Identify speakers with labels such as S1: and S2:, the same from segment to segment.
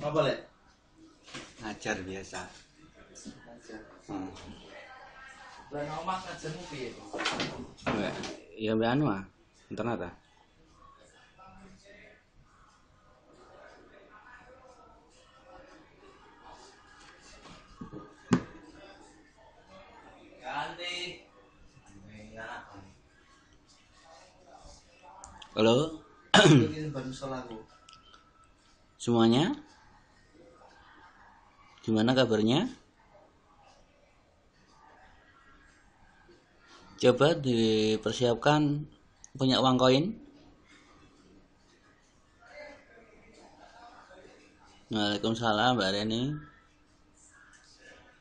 S1: Nggak boleh. Ngajar biasa. Hmm. ngomong ngajar ngajarmu piye? Ya iya, be anu ah, internet ah. Halo. Semuanya? Gimana kabarnya? Coba dipersiapkan punya uang koin. Waalaikumsalam Mbak Reni.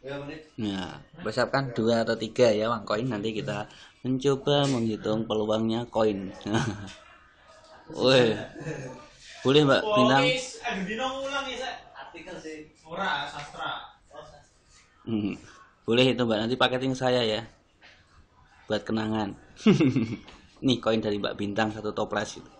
S1: ya persiapkan dua atau tiga ya uang koin nanti kita mencoba menghitung peluangnya koin. Woi, boleh Mbak bintang? Eh, artikel sih sura oh, sastra hmm. boleh itu mbak nanti paketing saya ya buat kenangan nih koin dari mbak bintang satu toples itu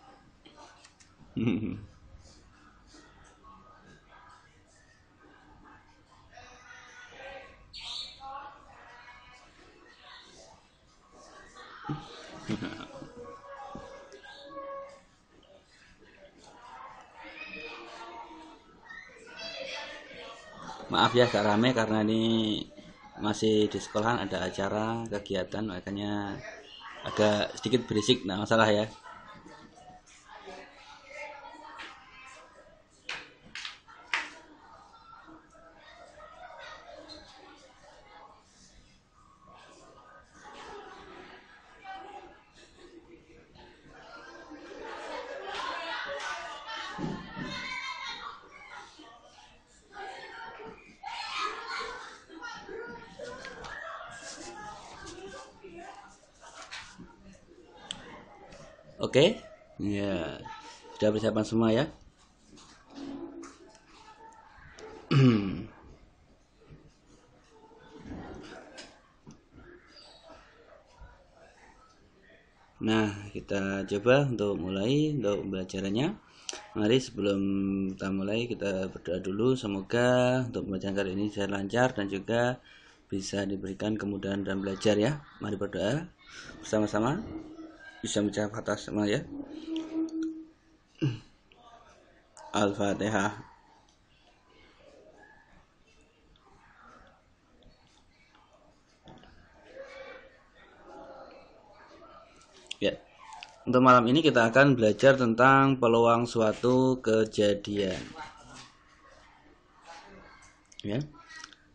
S1: Yeah. maaf ya agak rame karena ini masih di sekolahan ada acara kegiatan makanya agak sedikit berisik nah masalah ya Oke? Okay? Ya. Sudah persiapan semua ya? Nah, kita coba untuk mulai untuk pembelajarannya. Mari sebelum kita mulai kita berdoa dulu semoga untuk pembelajaran kali ini saya lancar dan juga bisa diberikan kemudahan dalam belajar ya. Mari berdoa bersama-sama bisa mencari kata sama ya Al-Fatihah Ya. Untuk malam ini kita akan belajar tentang peluang suatu kejadian. Ya.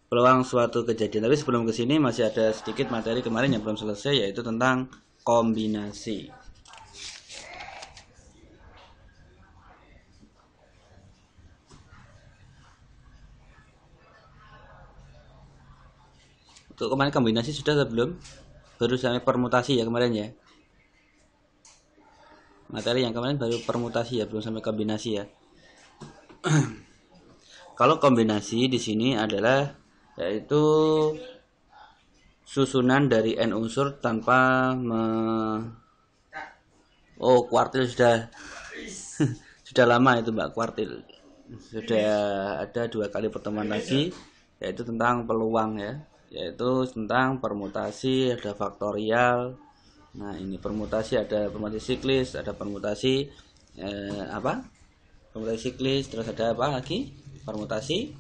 S1: Peluang suatu kejadian. Tapi sebelum ke sini masih ada sedikit materi kemarin yang belum selesai yaitu tentang kombinasi Untuk kemarin kombinasi sudah atau belum? Baru sampai permutasi ya kemarin ya. Materi yang kemarin baru permutasi ya, belum sampai kombinasi ya. Kalau kombinasi di sini adalah yaitu susunan dari n unsur tanpa me... oh kuartil sudah sudah lama itu mbak kuartil sudah ada dua kali pertemuan lagi yaitu tentang peluang ya yaitu tentang permutasi ada faktorial nah ini permutasi ada permutasi siklis ada permutasi eh, apa permutasi siklis terus ada apa lagi permutasi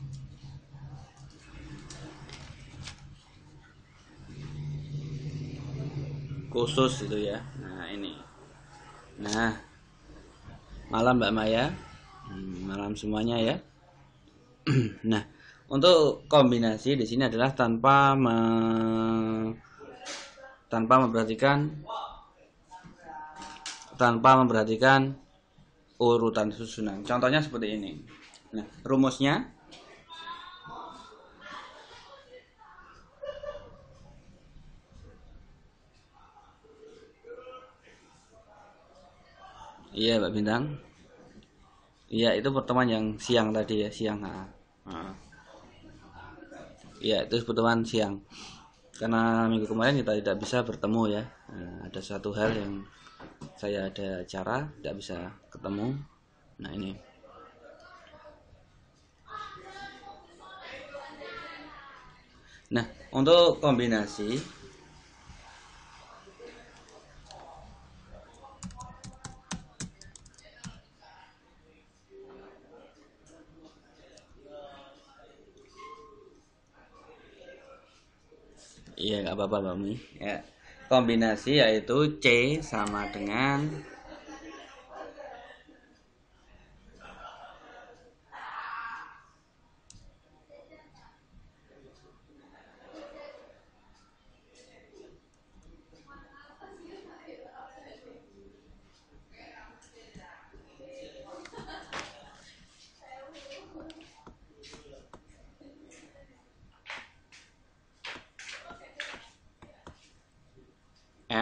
S1: khusus itu ya nah ini nah malam Mbak Maya hmm, malam semuanya ya nah untuk kombinasi di sini adalah tanpa me, tanpa memperhatikan tanpa memperhatikan urutan susunan contohnya seperti ini nah rumusnya Iya Mbak Bintang. Iya itu pertemuan yang siang tadi ya siang. Ha. Iya itu pertemuan siang. Karena minggu kemarin kita tidak bisa bertemu ya. Nah, ada satu hal yang saya ada acara tidak bisa ketemu. Nah ini. Nah untuk kombinasi Iya nggak apa-apa Mami. Ya. Kombinasi yaitu C sama dengan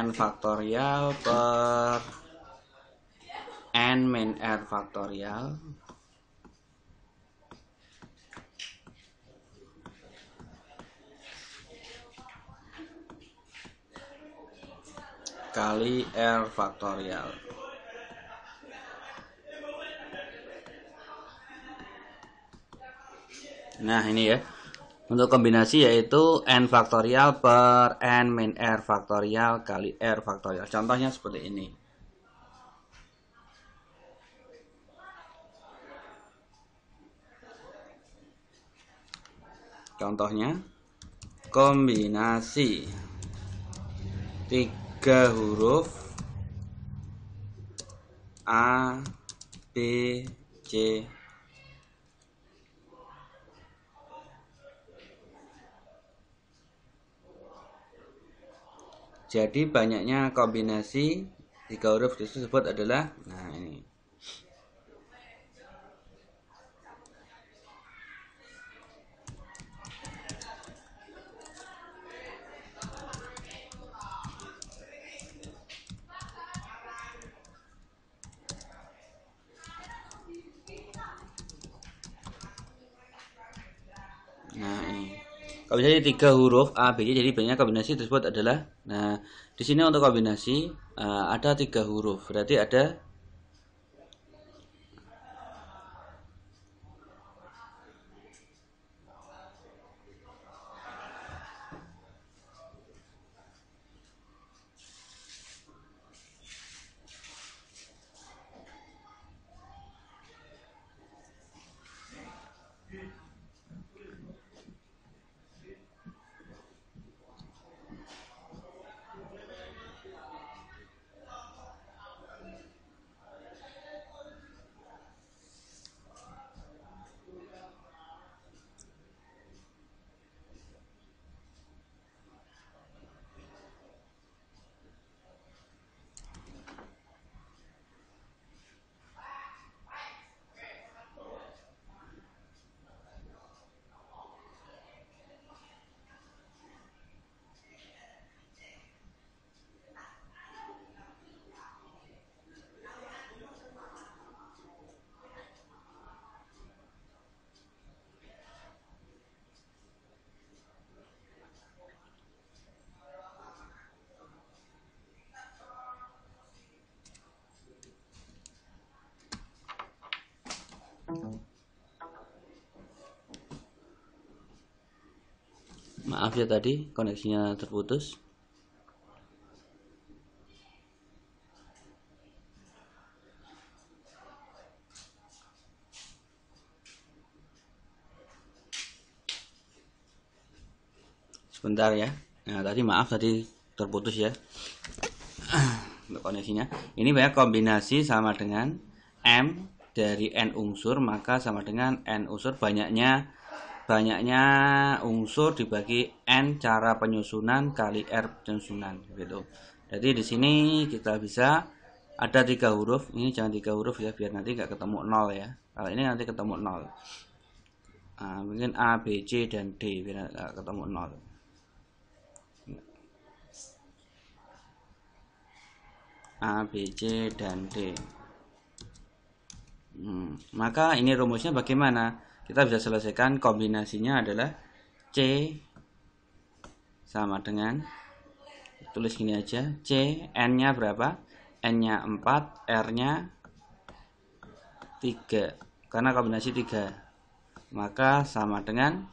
S1: n faktorial per n min r faktorial kali R faktorial. Nah, ini ya. Untuk kombinasi yaitu n faktorial per n min r faktorial kali r faktorial. Contohnya seperti ini. Contohnya kombinasi tiga huruf A B C Jadi banyaknya kombinasi tiga huruf tersebut adalah nah ini Kalau jadi tiga huruf A, B, C, jadi banyak kombinasi tersebut adalah. Nah, di sini untuk kombinasi uh, ada tiga huruf, berarti ada Maaf ya tadi koneksinya terputus. Sebentar ya. Nah, tadi maaf tadi terputus ya. Untuk koneksinya. Ini banyak kombinasi sama dengan M dari N unsur, maka sama dengan N unsur banyaknya banyaknya unsur dibagi n cara penyusunan kali r penyusunan gitu. Jadi di sini kita bisa ada tiga huruf, ini jangan tiga huruf ya biar nanti nggak ketemu nol ya. Kalau ini nanti ketemu nol. Nah, mungkin A, B, C dan D biar nggak ketemu nol. A, B, C dan D. Hmm, maka ini rumusnya bagaimana? Kita bisa selesaikan kombinasinya adalah C sama dengan tulis gini aja C N-nya berapa? N-nya 4, R-nya 3. Karena kombinasi 3. Maka sama dengan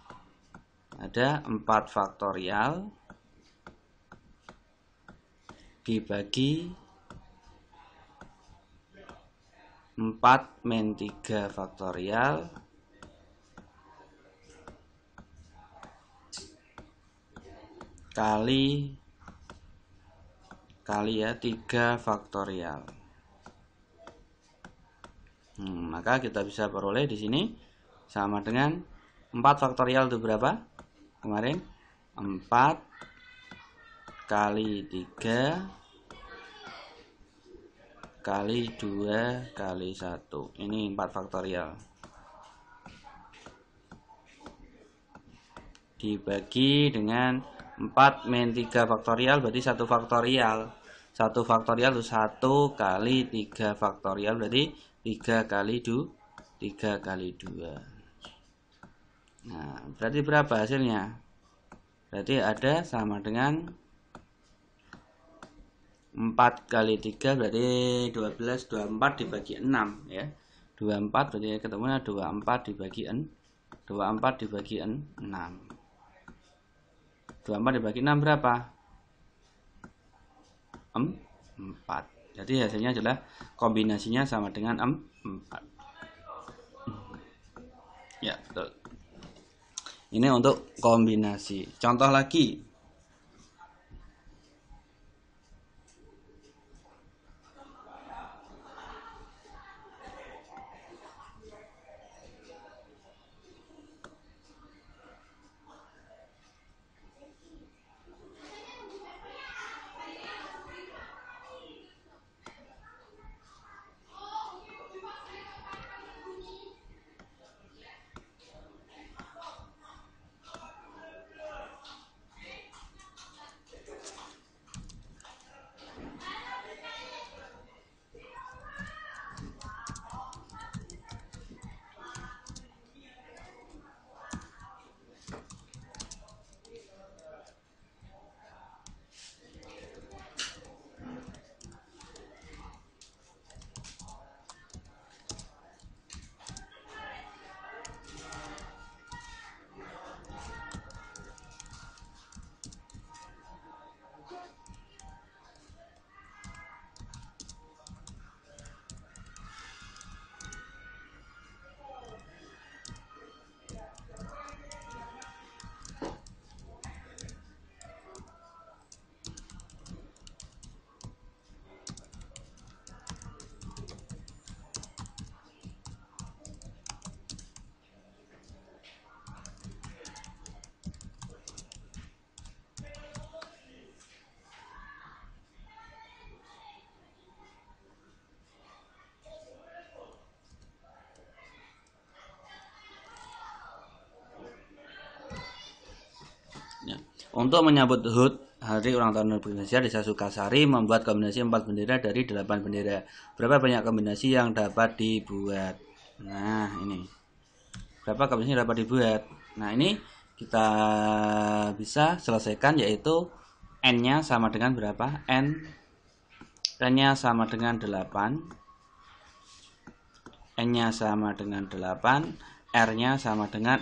S1: ada 4 faktorial dibagi 4 min 3 faktorial kali kali ya 3 faktorial hmm, maka kita bisa peroleh di sini sama dengan 4 faktorial itu berapa kemarin 4 kali 3 kali 2 kali 1 ini 4 faktorial dibagi dengan 4 min 3 faktorial berarti 1 faktorial 1 faktorial itu 1 kali 3 faktorial berarti 3 kali 2 3 kali 2 nah berarti berapa hasilnya berarti ada sama dengan 4 kali 3 berarti 12 24 dibagi 6 ya 24 berarti ketemunya 24 dibagi 6 24 dibagi 6 24 dibagi 6 berapa? 4. Jadi hasilnya adalah kombinasinya sama dengan 4. Ya, betul. Ini untuk kombinasi. Contoh lagi. Untuk menyambut HUT Hari Ulang Tahun Republik Indonesia, Desa Sukasari membuat kombinasi 4 bendera dari 8 bendera. Berapa banyak kombinasi yang dapat dibuat? Nah, ini. Berapa kombinasi yang dapat dibuat? Nah, ini kita bisa selesaikan yaitu n-nya sama dengan berapa? n n-nya sama dengan 8 n-nya sama dengan 8 r-nya sama dengan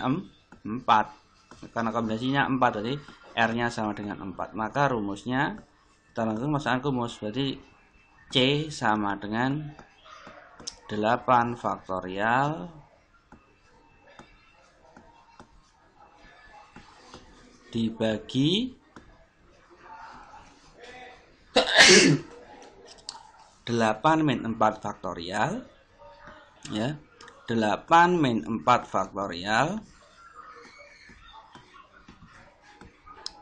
S1: 4 karena kombinasinya 4 tadi R-nya sama dengan 4. Maka rumusnya kita langsung masukkan rumus. Berarti C sama dengan 8 faktorial dibagi delapan min empat faktorial ya delapan min empat faktorial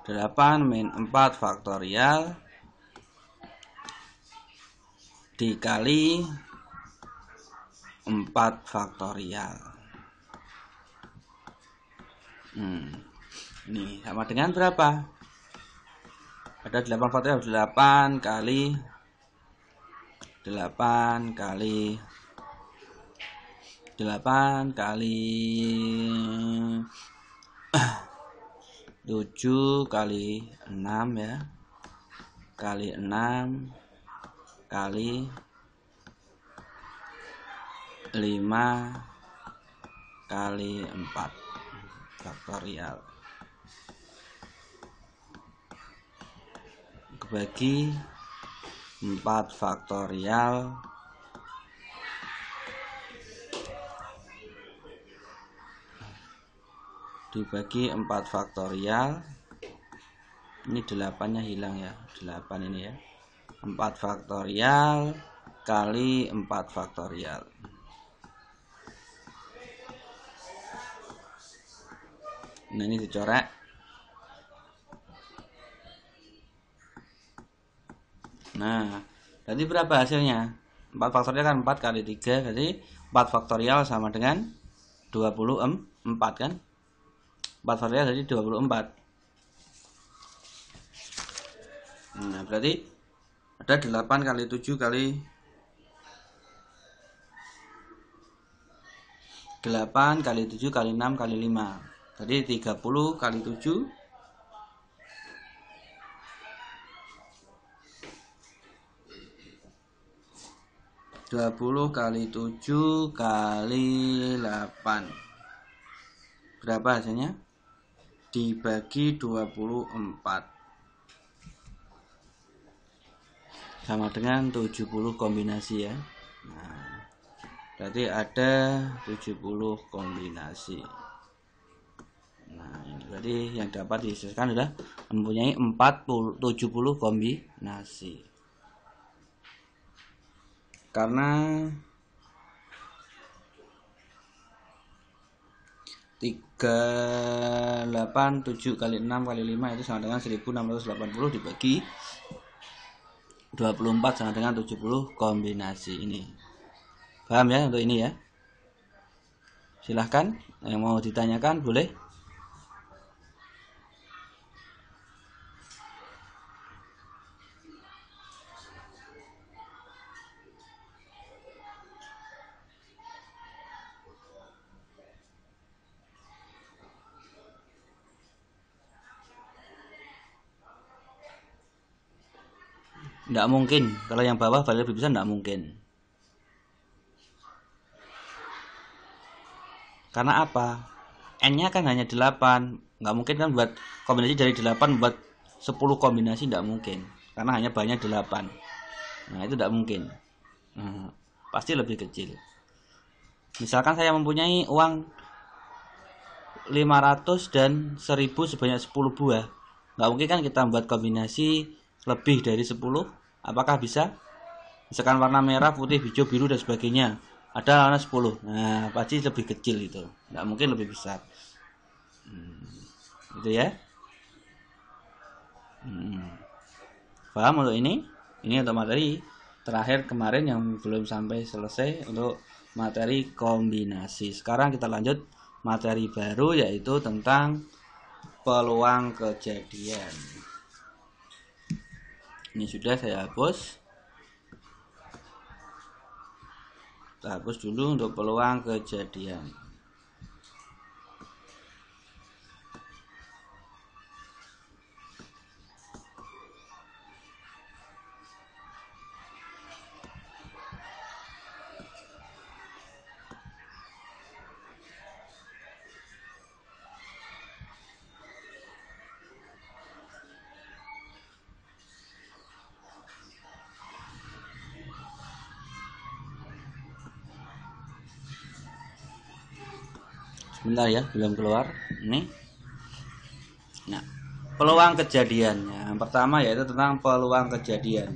S1: 8 min 4 faktorial dikali 4 faktorial hmm. ini sama dengan berapa ada 8 faktorial 8 kali 8 kali 8 kali eh, 7 kali 6 ya kali 6 kali 5 kali 4 faktorial ya. kebagi 4 faktorial ya. dibagi 4 faktorial ya. ini 8 nya hilang ya 8 ini ya 4 faktorial ya, kali 4 faktorial ya. nah ini dicorek nah jadi berapa hasilnya 4 faktorial kan 4 kali 3 jadi 4 faktorial sama dengan 24 kan 4 varian jadi 24 nah berarti ada 8 kali 7 kali 8 kali 7 kali 6 kali 5 jadi 30 kali 7 20 kali 7 kali 8 Berapa hasilnya? dibagi 24 sama dengan 70 kombinasi ya nah, berarti ada 70 kombinasi nah berarti yang dapat disesuaikan adalah mempunyai 40 70 kombinasi karena tiga delapan tujuh kali enam kali lima itu sama dengan seribu enam ratus delapan puluh dibagi dua puluh empat sama dengan tujuh puluh kombinasi ini paham ya untuk ini ya silahkan yang mau ditanyakan boleh Tidak mungkin. Kalau yang bawah balik lebih besar tidak mungkin. Karena apa? N-nya kan hanya 8. Nggak mungkin kan buat kombinasi dari 8 buat 10 kombinasi tidak mungkin. Karena hanya banyak 8. Nah itu tidak mungkin. Nah, pasti lebih kecil. Misalkan saya mempunyai uang 500 dan 1000 sebanyak 10 buah. Nggak mungkin kan kita buat kombinasi lebih dari 10 apakah bisa misalkan warna merah putih hijau biru dan sebagainya ada warna 10 nah pasti lebih kecil itu nggak mungkin lebih besar hmm, gitu ya hmm. paham untuk ini ini untuk materi terakhir kemarin yang belum sampai selesai untuk materi kombinasi sekarang kita lanjut materi baru yaitu tentang peluang kejadian ini sudah saya hapus kita hapus dulu untuk peluang kejadian bentar ya belum keluar ini nah peluang kejadian yang pertama yaitu tentang peluang kejadian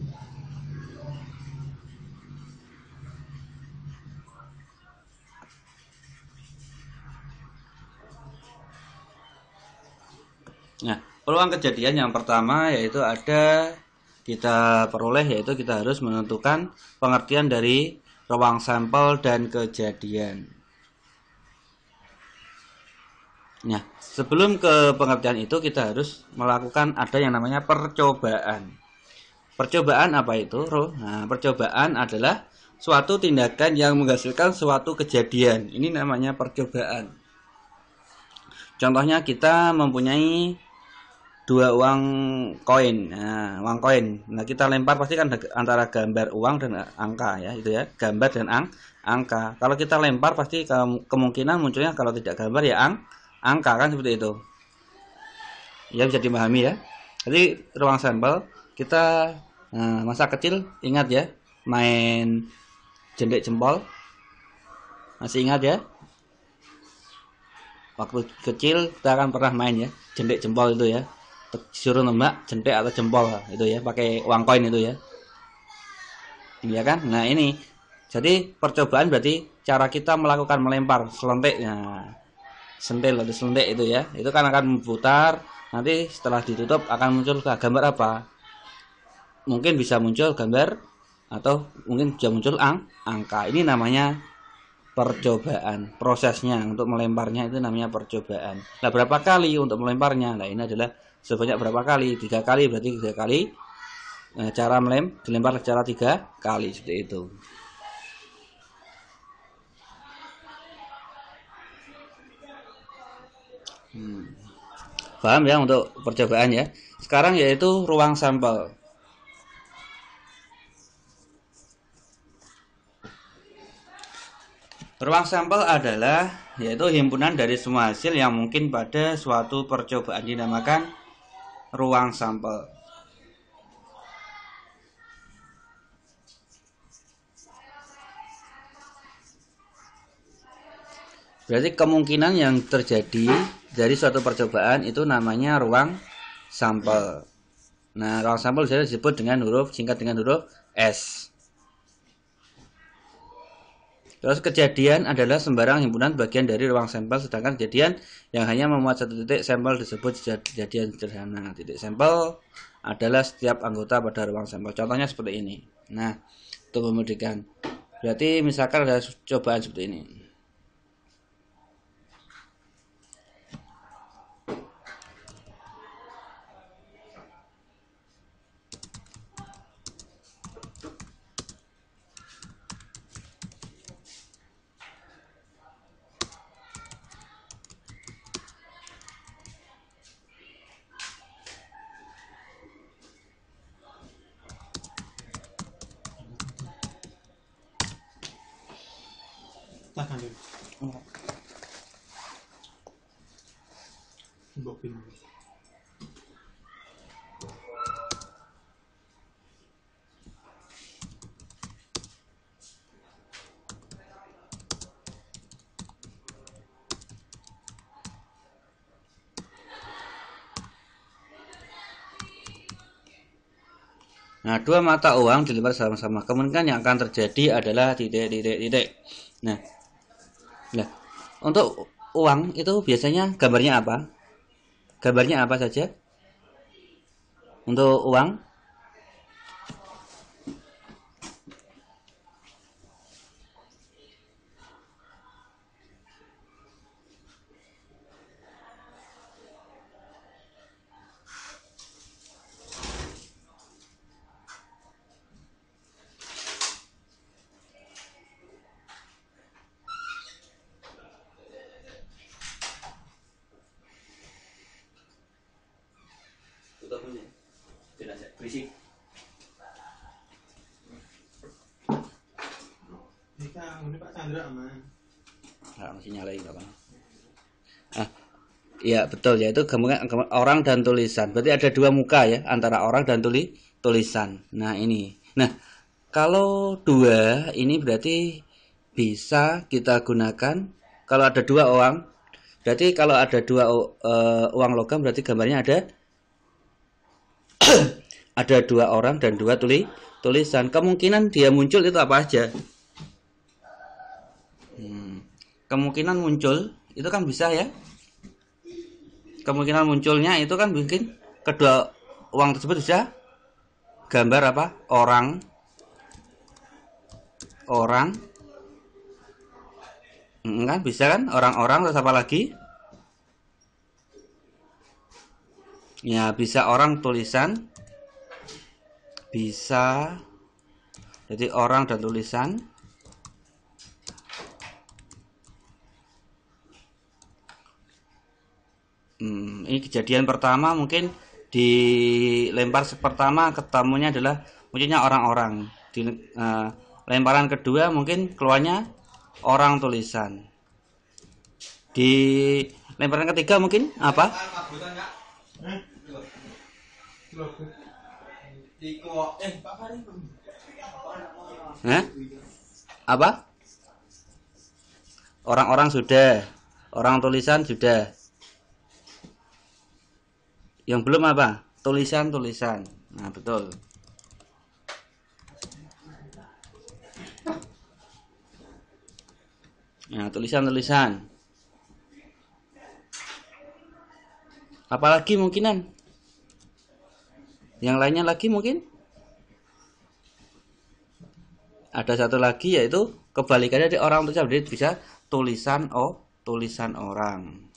S1: nah peluang kejadian yang pertama yaitu ada kita peroleh yaitu kita harus menentukan pengertian dari ruang sampel dan kejadian Nah, sebelum ke pengertian itu kita harus melakukan ada yang namanya percobaan. Percobaan apa itu, Roh? Nah, percobaan adalah suatu tindakan yang menghasilkan suatu kejadian. Ini namanya percobaan. Contohnya kita mempunyai dua uang koin, nah, uang koin. Nah kita lempar pasti kan antara gambar uang dan angka ya, itu ya, gambar dan ang, angka. Kalau kita lempar pasti kemungkinan munculnya kalau tidak gambar ya angka angka kan seperti itu ya bisa dimahami ya jadi ruang sampel kita nah, masa kecil ingat ya main jendek jempol masih ingat ya waktu kecil kita akan pernah main ya jendek jempol itu ya suruh nembak jendek atau jempol itu ya pakai uang koin itu ya iya kan nah ini jadi percobaan berarti cara kita melakukan melempar selentik nah sentil atau selentik itu ya itu kan akan memutar nanti setelah ditutup akan muncul gambar apa mungkin bisa muncul gambar atau mungkin bisa muncul ang angka ini namanya percobaan prosesnya untuk melemparnya itu namanya percobaan nah berapa kali untuk melemparnya nah ini adalah sebanyak berapa kali tiga kali berarti tiga kali nah, cara melem dilempar secara tiga kali seperti itu Hmm. Paham ya untuk percobaan ya. Sekarang yaitu ruang sampel. Ruang sampel adalah yaitu himpunan dari semua hasil yang mungkin pada suatu percobaan dinamakan ruang sampel. Berarti kemungkinan yang terjadi dari suatu percobaan itu namanya ruang sampel. Nah, ruang sampel saya disebut dengan huruf singkat dengan huruf S. Terus kejadian adalah sembarang himpunan bagian dari ruang sampel, sedangkan kejadian yang hanya memuat satu titik sampel disebut kejadian sederhana. Titik sampel adalah setiap anggota pada ruang sampel. Contohnya seperti ini. Nah, untuk memberikan. Berarti misalkan ada cobaan seperti ini. Nah, dua mata uang dilipat sama-sama. Kemungkinan yang akan terjadi adalah titik, titik, titik. Nah, Nah, untuk uang itu biasanya gambarnya apa? Gambarnya apa saja? Untuk uang betul ya itu gabungan orang dan tulisan. Berarti ada dua muka ya antara orang dan tuli, tulisan. Nah, ini. Nah, kalau dua ini berarti bisa kita gunakan kalau ada dua uang. Berarti kalau ada dua uh, uang logam berarti gambarnya ada ada dua orang dan dua tuli, tulisan. Kemungkinan dia muncul itu apa aja? Hmm. Kemungkinan muncul itu kan bisa ya kemungkinan munculnya itu kan mungkin kedua uang tersebut bisa gambar apa orang orang hmm, kan bisa kan orang-orang terus apa lagi ya bisa orang tulisan bisa jadi orang dan tulisan Hmm, ini kejadian pertama mungkin dilempar pertama ketemunya adalah munculnya orang-orang. Di uh, lemparan kedua mungkin keluarnya orang tulisan. Di lemparan ketiga mungkin apa? Eh? Apa? Orang-orang sudah, orang tulisan sudah yang belum apa tulisan-tulisan nah betul nah tulisan-tulisan apalagi mungkinan yang lainnya lagi mungkin ada satu lagi yaitu kebalikannya di orang tulisan bisa tulisan oh tulisan orang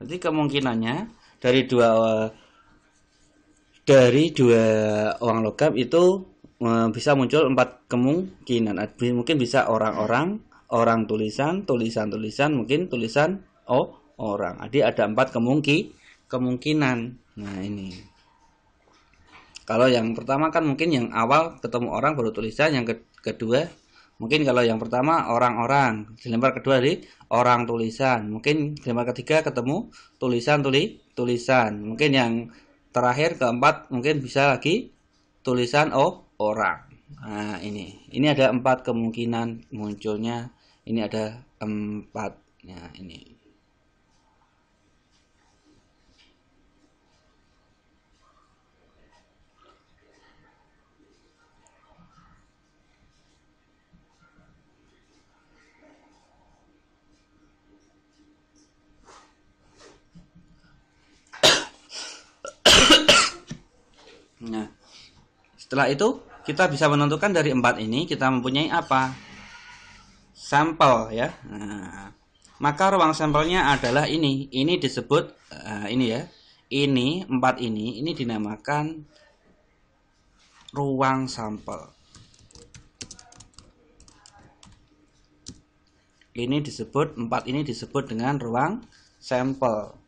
S1: Jadi kemungkinannya dari dua dari dua orang logam itu eh, bisa muncul empat kemungkinan. Mungkin bisa orang-orang, orang tulisan, tulisan-tulisan, mungkin tulisan oh orang. Jadi ada empat kemungki kemungkinan. Nah ini. Kalau yang pertama kan mungkin yang awal ketemu orang baru tulisan, yang kedua Mungkin kalau yang pertama orang-orang, gambar kedua di orang tulisan. Mungkin gambar ketiga ketemu tulisan tuli tulisan. Mungkin yang terakhir keempat mungkin bisa lagi tulisan oh orang. Nah, ini. Ini ada empat kemungkinan munculnya. Ini ada empat. Nah, ini. Nah, setelah itu kita bisa menentukan dari empat ini kita mempunyai apa? Sampel ya. Nah, maka ruang sampelnya adalah ini. Ini disebut uh, ini ya. Ini empat ini ini dinamakan ruang sampel. Ini disebut empat ini disebut dengan ruang sampel.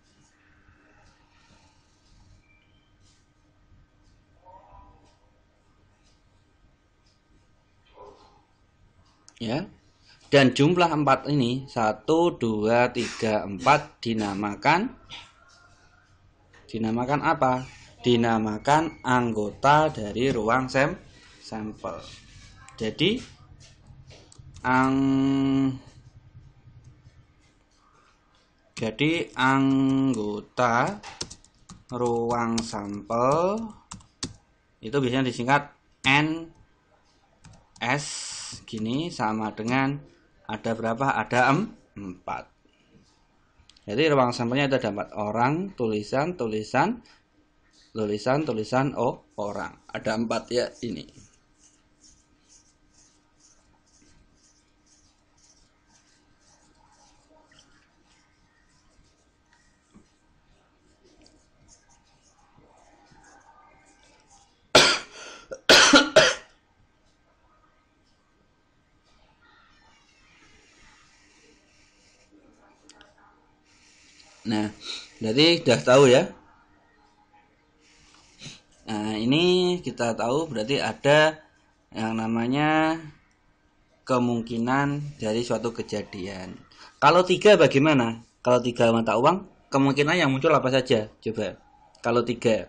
S1: ya dan jumlah empat ini satu dua tiga empat dinamakan dinamakan apa? Dinamakan anggota dari ruang sem sampel. Jadi ang jadi anggota ruang sampel itu biasanya disingkat NS segini sama dengan ada berapa? Ada empat Jadi ruang sampelnya ada empat orang, tulisan, tulisan, tulisan, tulisan, oh orang. Ada empat ya ini. Nah, berarti sudah tahu ya. Nah, ini kita tahu berarti ada yang namanya kemungkinan dari suatu kejadian. Kalau tiga bagaimana? Kalau tiga mata uang, kemungkinan yang muncul apa saja? Coba. Kalau tiga.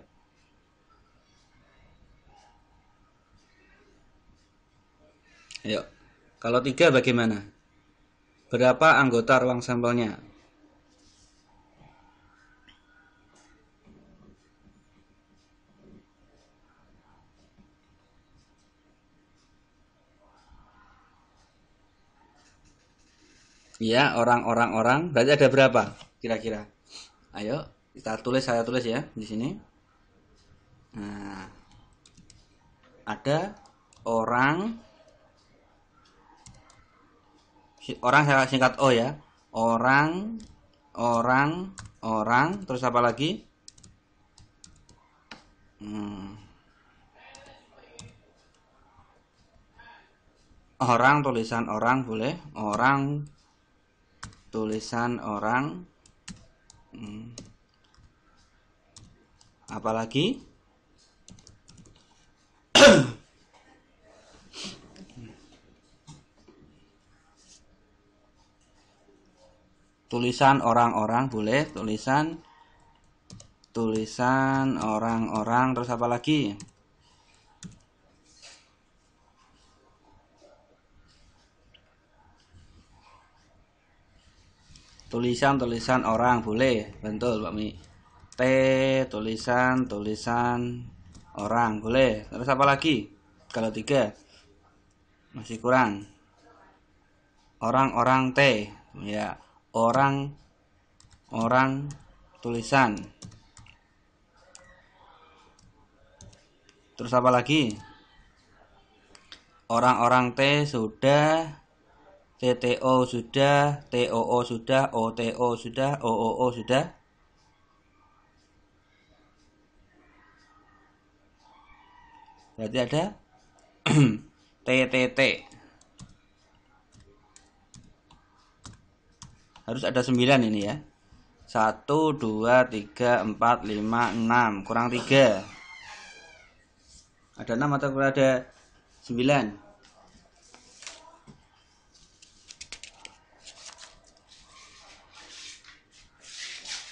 S1: Ayo. Kalau tiga bagaimana? Berapa anggota ruang sampelnya? ya orang-orang orang berarti ada berapa kira-kira ayo kita tulis saya tulis ya di sini nah ada orang orang saya singkat O ya orang orang orang terus apa lagi hmm. orang tulisan orang boleh orang tulisan orang hmm. apalagi tulisan orang-orang boleh tulisan tulisan orang-orang terus apa lagi tulisan-tulisan orang boleh betul Pak Mi T tulisan-tulisan orang boleh terus apa lagi kalau tiga masih kurang orang-orang T ya orang orang tulisan terus apa lagi orang-orang T sudah TTO sudah, TOO sudah, OTO sudah, OOO sudah. Berarti ada TTT. Harus ada 9 ini ya. 1 2 3 4 5 6 kurang 3. Ada 6 atau ada 9?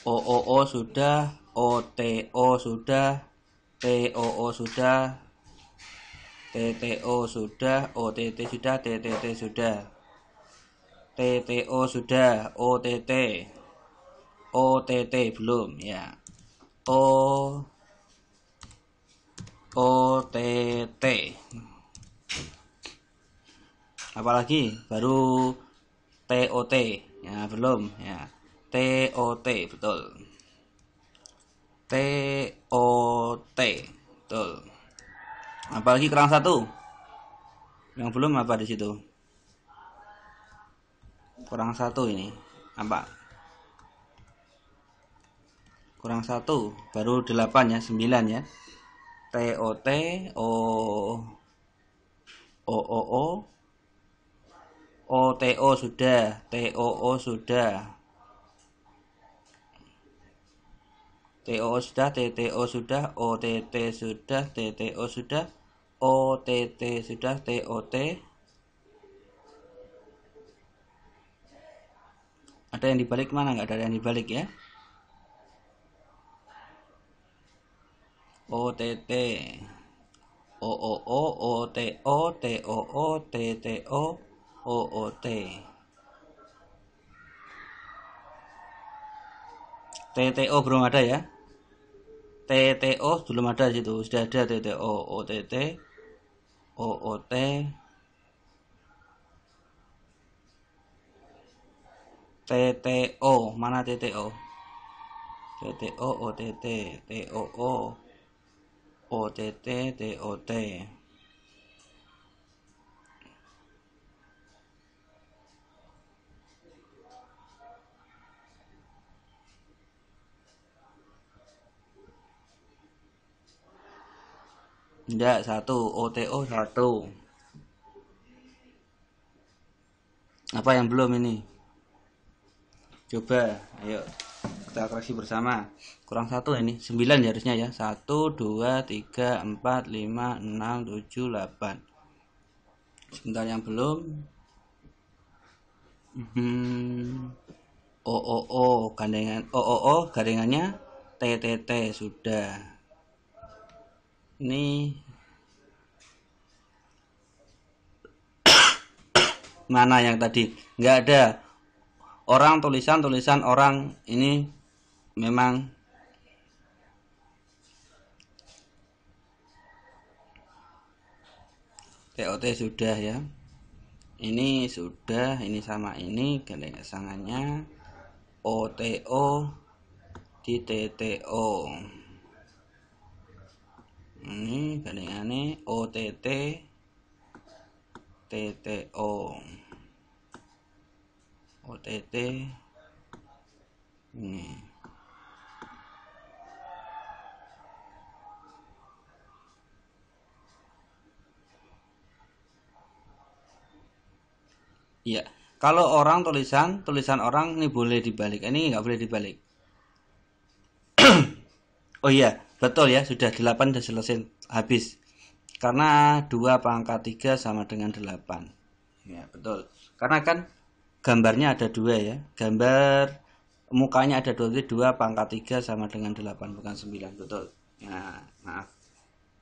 S1: OOO sudah, OTO sudah, TOO sudah, TTO sudah, OTT sudah, TTT sudah. TTO sudah, OTT. OTT belum ya. O OTT. Apalagi baru TOT ya belum ya. TOT betul TOT betul apalagi kerang satu yang belum apa di situ kurang satu ini apa kurang satu baru delapan ya sembilan ya TOT O O O O O T O sudah T O O sudah TO sudah, TTO sudah, OTT sudah, TTO sudah, OTT sudah, TOT. Ada yang dibalik mana? Nggak ada yang dibalik ya. OTT. OOO, OTO, TOO, TTO, OOT. TTO belum ada ya TTO belum ada situ sudah ada TTO OTT OOT TTO mana TTO TTO OTT TOO OTT TOT Enggak, satu. OTO satu. Apa yang belum ini? Coba, ayo kita koreksi bersama. Kurang satu ini, sembilan ya harusnya ya. Satu, dua, tiga, empat, lima, enam, tujuh, delapan. Sebentar yang belum. Hmm. OOO gandengan OOO gandengannya TTT sudah ini mana yang tadi nggak ada orang tulisan tulisan orang ini memang TOT sudah ya ini sudah ini sama ini gandengan sangannya OTO di TTO ini gandengane OTT TTO OTT ini Iya, kalau orang tulisan tulisan orang ini boleh dibalik, ini nggak boleh dibalik. oh iya, Betul ya, sudah 8 dan selesai habis. Karena 2 pangkat 3 sama dengan 8. Ya, betul. Karena kan gambarnya ada dua ya. Gambar mukanya ada dua, 2 pangkat 3 sama dengan 8 bukan 9, betul. Nah, maaf.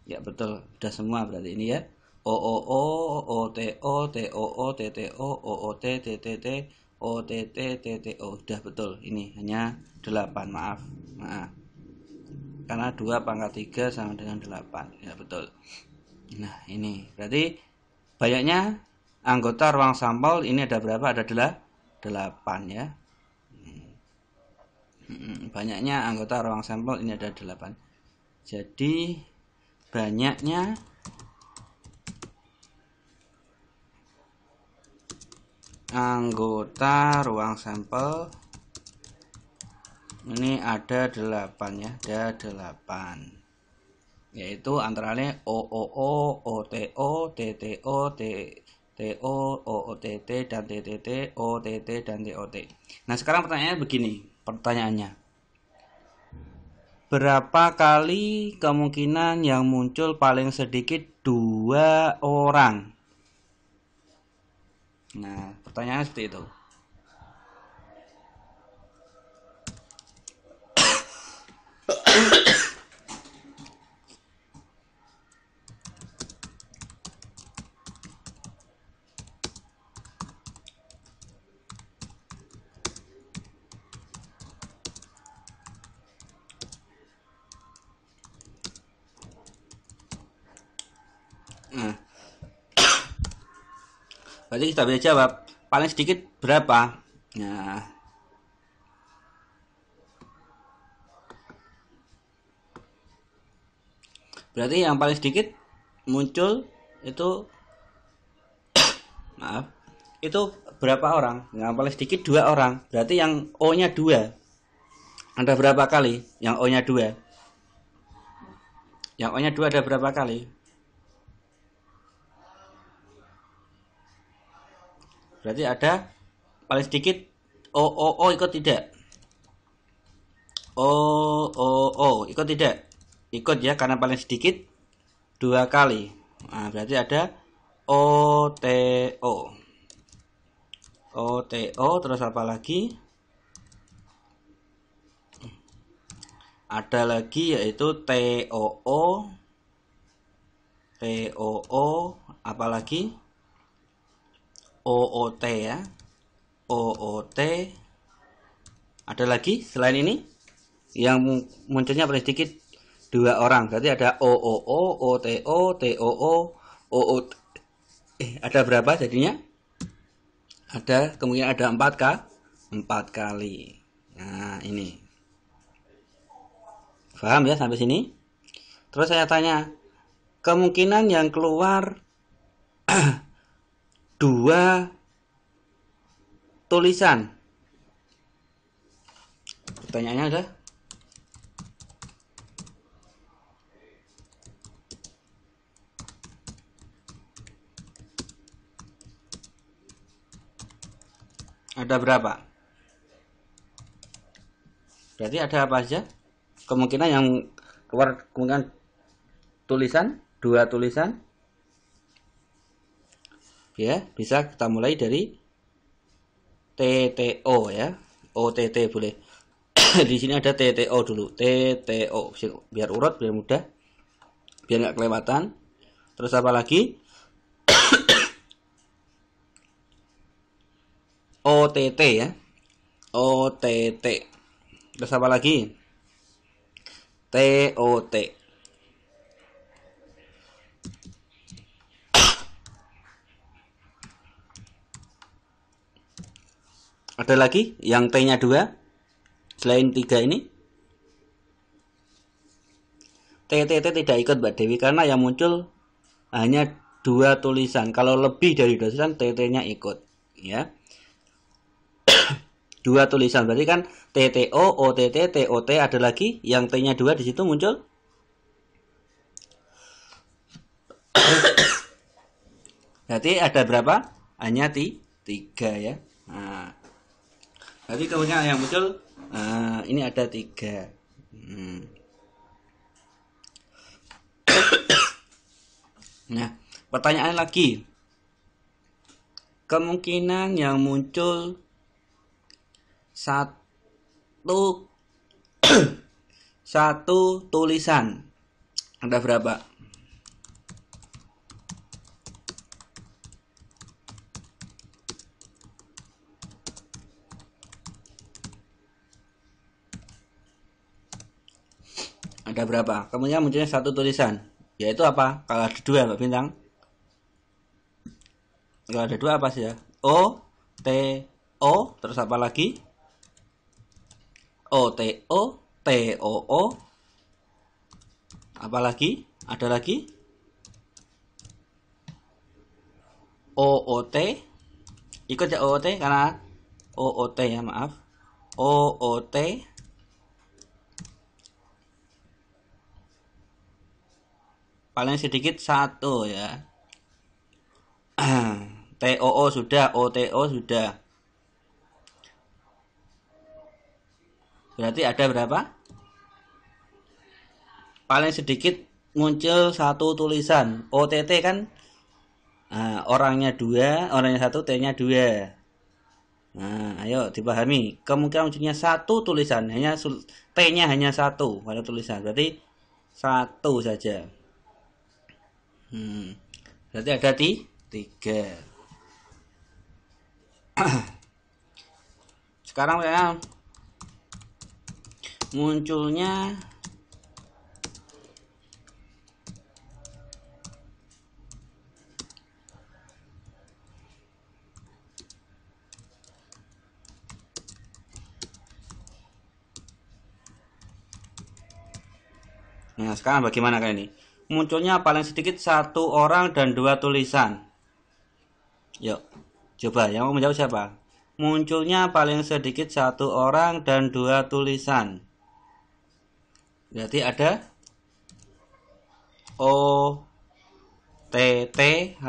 S1: Ya, betul. Sudah semua berarti ini ya. O O O O T O T O O T T O O O T T T T O T T T T O. Sudah betul. Ini hanya 8, maaf. Maaf karena 2 pangkat 3 sama dengan 8 ya betul nah ini berarti banyaknya anggota ruang sampel ini ada berapa ada 8 ya hmm. Hmm, banyaknya anggota ruang sampel ini ada 8 jadi banyaknya anggota ruang sampel ini ada delapan ya ada delapan, yaitu antara lain OOO, OTO, TTO, T t OOTT dan TTT, OTT dan TOT. Nah, sekarang pertanyaannya begini, pertanyaannya. Berapa kali kemungkinan yang muncul paling sedikit dua orang? Nah, pertanyaan seperti itu. jadi hmm. kita bisa jawab paling sedikit berapa? Nah, berarti yang paling sedikit muncul itu maaf itu berapa orang yang paling sedikit dua orang berarti yang o nya dua ada berapa kali yang o nya dua yang o nya dua ada berapa kali berarti ada paling sedikit o o o ikut tidak o o o ikut tidak ikut ya karena paling sedikit dua kali nah, berarti ada OTO OTO terus apa lagi ada lagi yaitu TOO TOO apalagi OOT ya OOT ada lagi selain ini yang munculnya paling sedikit dua orang berarti ada OOO OTO TOO o eh ada berapa jadinya ada kemungkinan ada 4 k 4 kali nah ini paham ya sampai sini terus saya tanya kemungkinan yang keluar dua tulisan pertanyaannya ada? Ada berapa? Berarti ada apa aja? Kemungkinan yang keluar kemungkinan tulisan, dua tulisan. Ya, bisa kita mulai dari TTO ya. OTT boleh. di sini ada TTO dulu, TTO biar urut, biar mudah. Biar nggak kelewatan. Terus apa lagi? OTT ya OTT terus apa lagi TOT ada lagi yang T-nya dua selain tiga ini TTT tidak ikut Mbak Dewi karena yang muncul hanya dua tulisan kalau lebih dari dua tulisan TT-nya ikut ya dua tulisan berarti kan TTO OTT TOT ada lagi yang T-nya dua di situ muncul berarti ada berapa hanya tiga ya nah, berarti kemudian yang muncul nah, ini ada tiga hmm. nah pertanyaan lagi kemungkinan yang muncul satu satu tulisan ada berapa ada berapa kemudian munculnya satu tulisan yaitu apa kalau ada dua mbak bintang kalau ada dua apa sih ya o t o terus apa lagi OTO, TOO, apalagi ada lagi OOT, ikut ya OOT karena OOT ya maaf, OOT, paling sedikit satu ya. TOO sudah, OTO sudah. Berarti ada berapa? Paling sedikit muncul satu tulisan. OTT kan nah, orangnya dua, orangnya satu, T-nya dua. Nah, ayo dipahami. Kemungkinan munculnya satu tulisan, hanya T-nya hanya satu pada tulisan. Berarti satu saja. Hmm. Berarti ada di tiga. Sekarang saya munculnya Nah, sekarang bagaimana kan ini? Munculnya paling sedikit satu orang dan dua tulisan. Yuk, coba yang mau menjawab siapa? Munculnya paling sedikit satu orang dan dua tulisan berarti ada O T T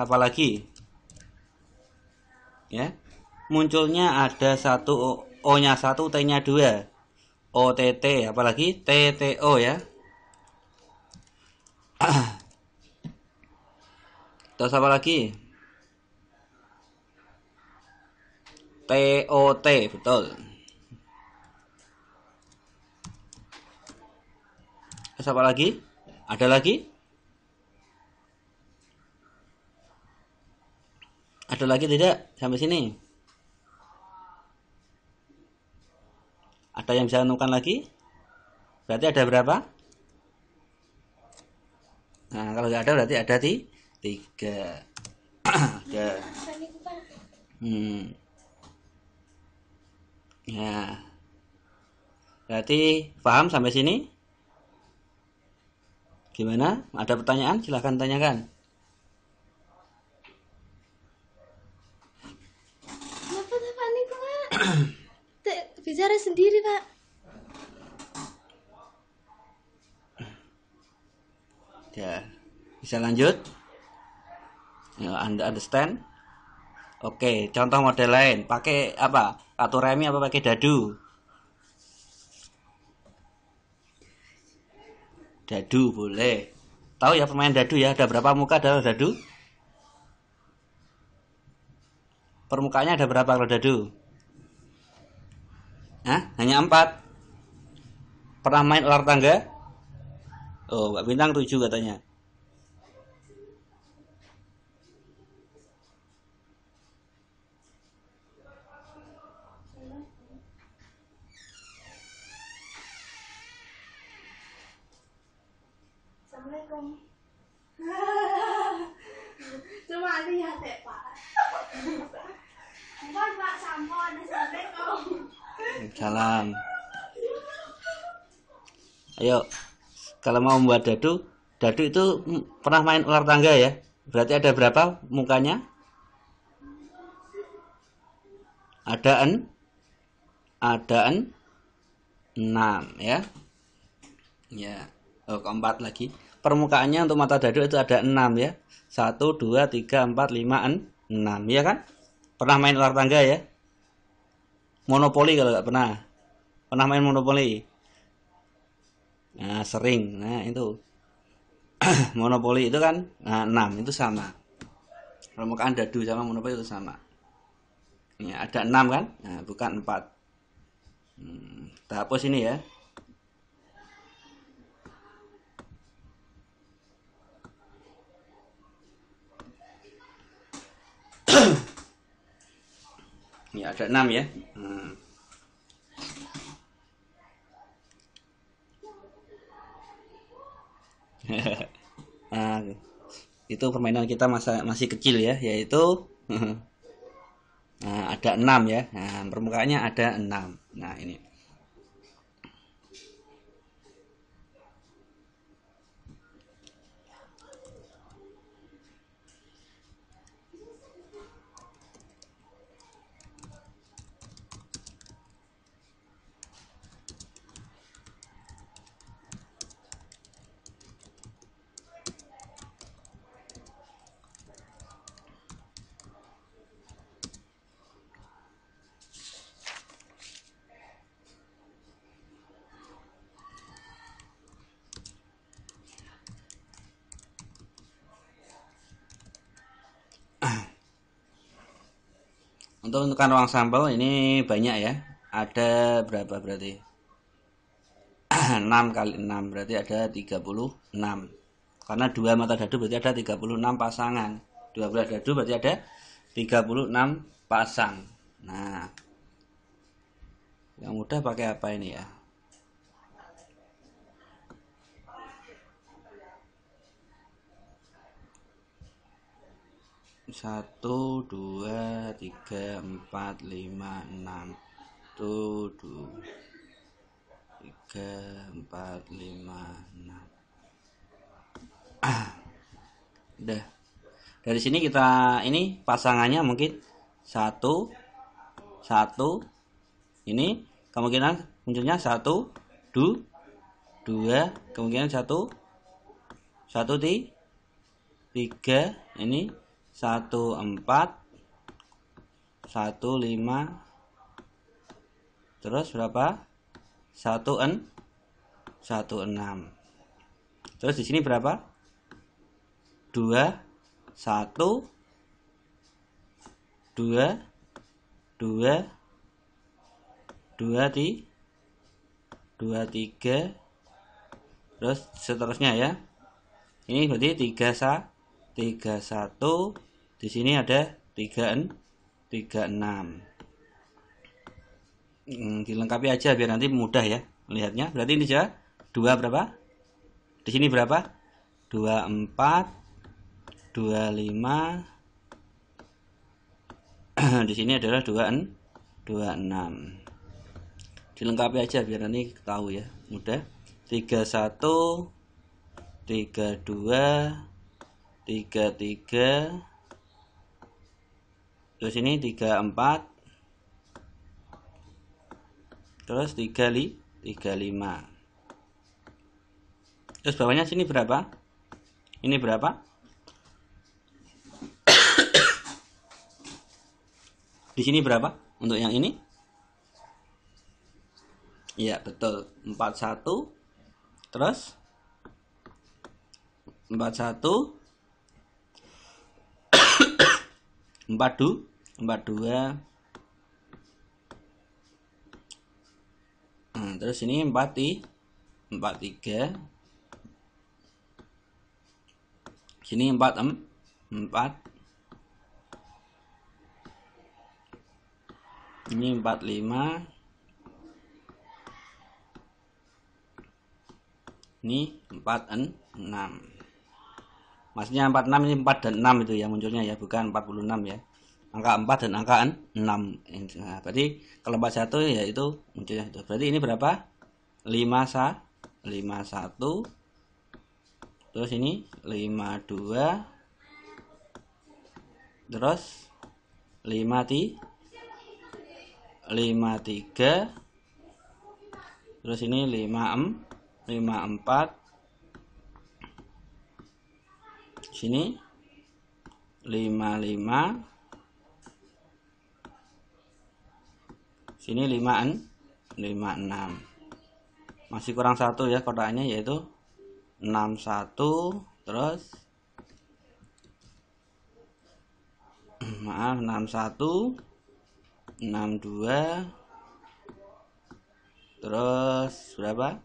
S1: apalagi ya munculnya ada satu O nya satu T nya dua O T T apalagi T T O ya terus apa lagi T O T betul Terus apa lagi? Ada lagi? Ada lagi tidak? Sampai sini. Ada yang bisa menemukan lagi? Berarti ada berapa? Nah, kalau tidak ada berarti ada di tiga. ada. Hmm. Ya. berarti paham sampai sini? Gimana? Ada pertanyaan? Silahkan tanyakan. Kenapa tak panik, Pak? Bicara sendiri, Pak. Ya, bisa lanjut? Ya, Anda understand? Oke, contoh model lain. Pakai apa? Kartu remi apa pakai dadu? dadu boleh tahu ya permainan dadu ya ada berapa muka dalam dadu permukaannya ada berapa kalau dadu Hah? hanya empat pernah main ular tangga oh mbak bintang tujuh katanya lihat Ayo, kalau mau membuat dadu, dadu itu pernah main ular tangga ya? Berarti ada berapa mukanya? Ada en, ada en, enam ya. Ya, oh keempat lagi permukaannya untuk mata dadu itu ada 6 ya. 1 2 3 4 5 6 ya kan? Pernah main ular tangga ya? Monopoli kalau nggak pernah. Pernah main monopoli? Nah, sering. Nah, itu. monopoli itu kan nah, 6 itu sama. Permukaan dadu sama monopoli itu sama. Ya, ada 6 kan? Nah, bukan 4. Hmm, kita hapus ini ya. Ya, ada enam ya. Hmm. nah, itu permainan kita masa masih kecil ya, yaitu nah, ada enam ya. Nah, permukaannya ada enam. Nah, ini. Untuk untukan ruang sampel ini banyak ya. Ada berapa berarti? 6 kali 6 berarti ada 36. Karena dua mata dadu berarti ada 36 pasangan. Dua belas dadu berarti ada 36 pasang. Nah, yang mudah pakai apa ini ya? satu dua tiga empat lima enam satu dua tiga empat lima enam udah dari sini kita ini pasangannya mungkin satu satu ini kemungkinan munculnya satu du dua kemungkinan satu satu 3 tiga ini satu empat satu lima terus berapa satu n satu enam terus di sini berapa dua satu dua dua dua di dua tiga terus seterusnya ya ini berarti tiga sa tiga satu di sini ada 3 36. Hmm, dilengkapi aja biar nanti mudah ya melihatnya. Berarti ini saja 2 berapa? Di sini berapa? 24 25 di sini adalah 2 26. Dilengkapi aja biar nanti tahu ya, mudah. 31 32 33 terus ini 34 terus 35 terus bawahnya sini berapa ini berapa di sini berapa untuk yang ini iya betul 41 terus 41 42 42 nah, terus ini 4 43 sini 4 4 ini 45 ini 4 6 maksudnya 46 ini 4 dan 6 itu ya munculnya ya bukan 46 ya angka 4 dan angka 6 nah, berarti kelompok satu yaitu munculnya itu berarti ini berapa 5 sa 51 terus ini 52 terus 5 ti 53 terus ini 5 em 54 sini 55 sini 5 5 6 masih kurang satu ya kotaknya yaitu 61 terus maaf 61 62 terus berapa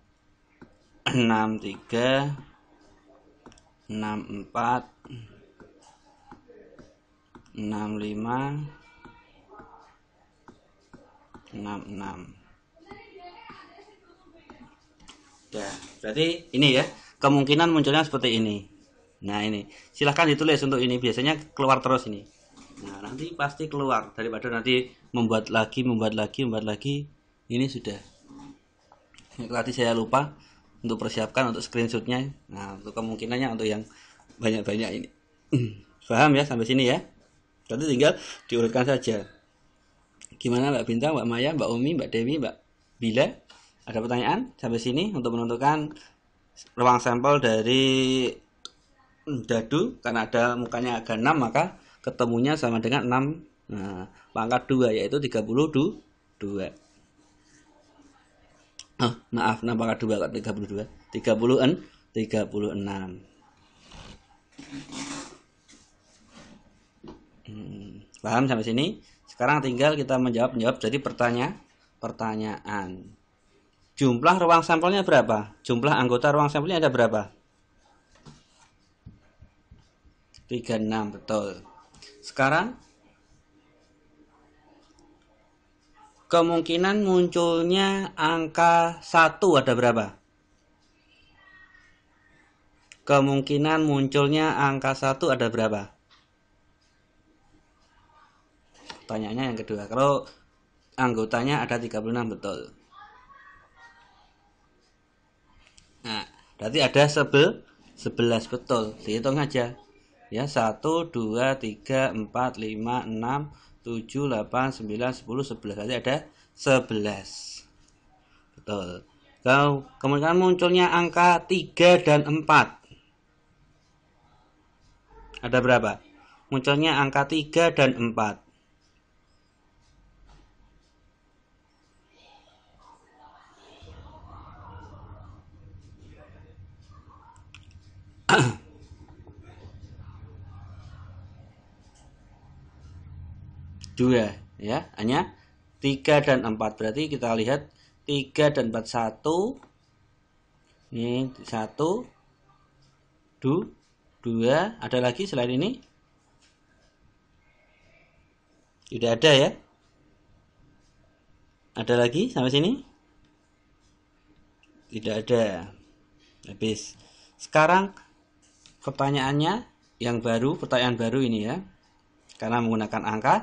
S1: 63 64 65 66 ya berarti ini ya kemungkinan munculnya seperti ini nah ini silahkan ditulis untuk ini biasanya keluar terus ini nah nanti pasti keluar daripada nanti membuat lagi membuat lagi membuat lagi ini sudah ini tadi saya lupa untuk persiapkan untuk screenshotnya nah untuk kemungkinannya untuk yang banyak-banyak ini paham ya sampai sini ya nanti tinggal diurutkan saja Gimana Mbak Bintang, Mbak Maya, Mbak Umi, Mbak Dewi, Mbak Bila? Ada pertanyaan sampai sini untuk menentukan ruang sampel dari dadu karena ada mukanya agak 6 maka ketemunya sama dengan 6 nah, pangkat 2 yaitu 32 oh, maaf 6 pangkat 2 kok 32 30 en 36 hmm, paham sampai sini sekarang tinggal kita menjawab-menjawab jadi pertanyaan pertanyaan. Jumlah ruang sampelnya berapa? Jumlah anggota ruang sampelnya ada berapa? 36 betul. Sekarang kemungkinan munculnya angka 1 ada berapa? Kemungkinan munculnya angka 1 ada berapa? pertanyaannya yang kedua kalau anggotanya ada 36 betul nah berarti ada sebel 11 betul dihitung aja ya 1 2 3 4 5 6 7 8 9 10 11 berarti ada 11 betul kalau kemudian munculnya angka 3 dan 4 ada berapa? Munculnya angka 3 dan 4. dua ya hanya tiga dan empat berarti kita lihat tiga dan empat satu ini satu du, dua ada lagi selain ini tidak ada ya ada lagi sampai sini tidak ada habis sekarang pertanyaannya yang baru, pertanyaan baru ini ya. Karena menggunakan angka.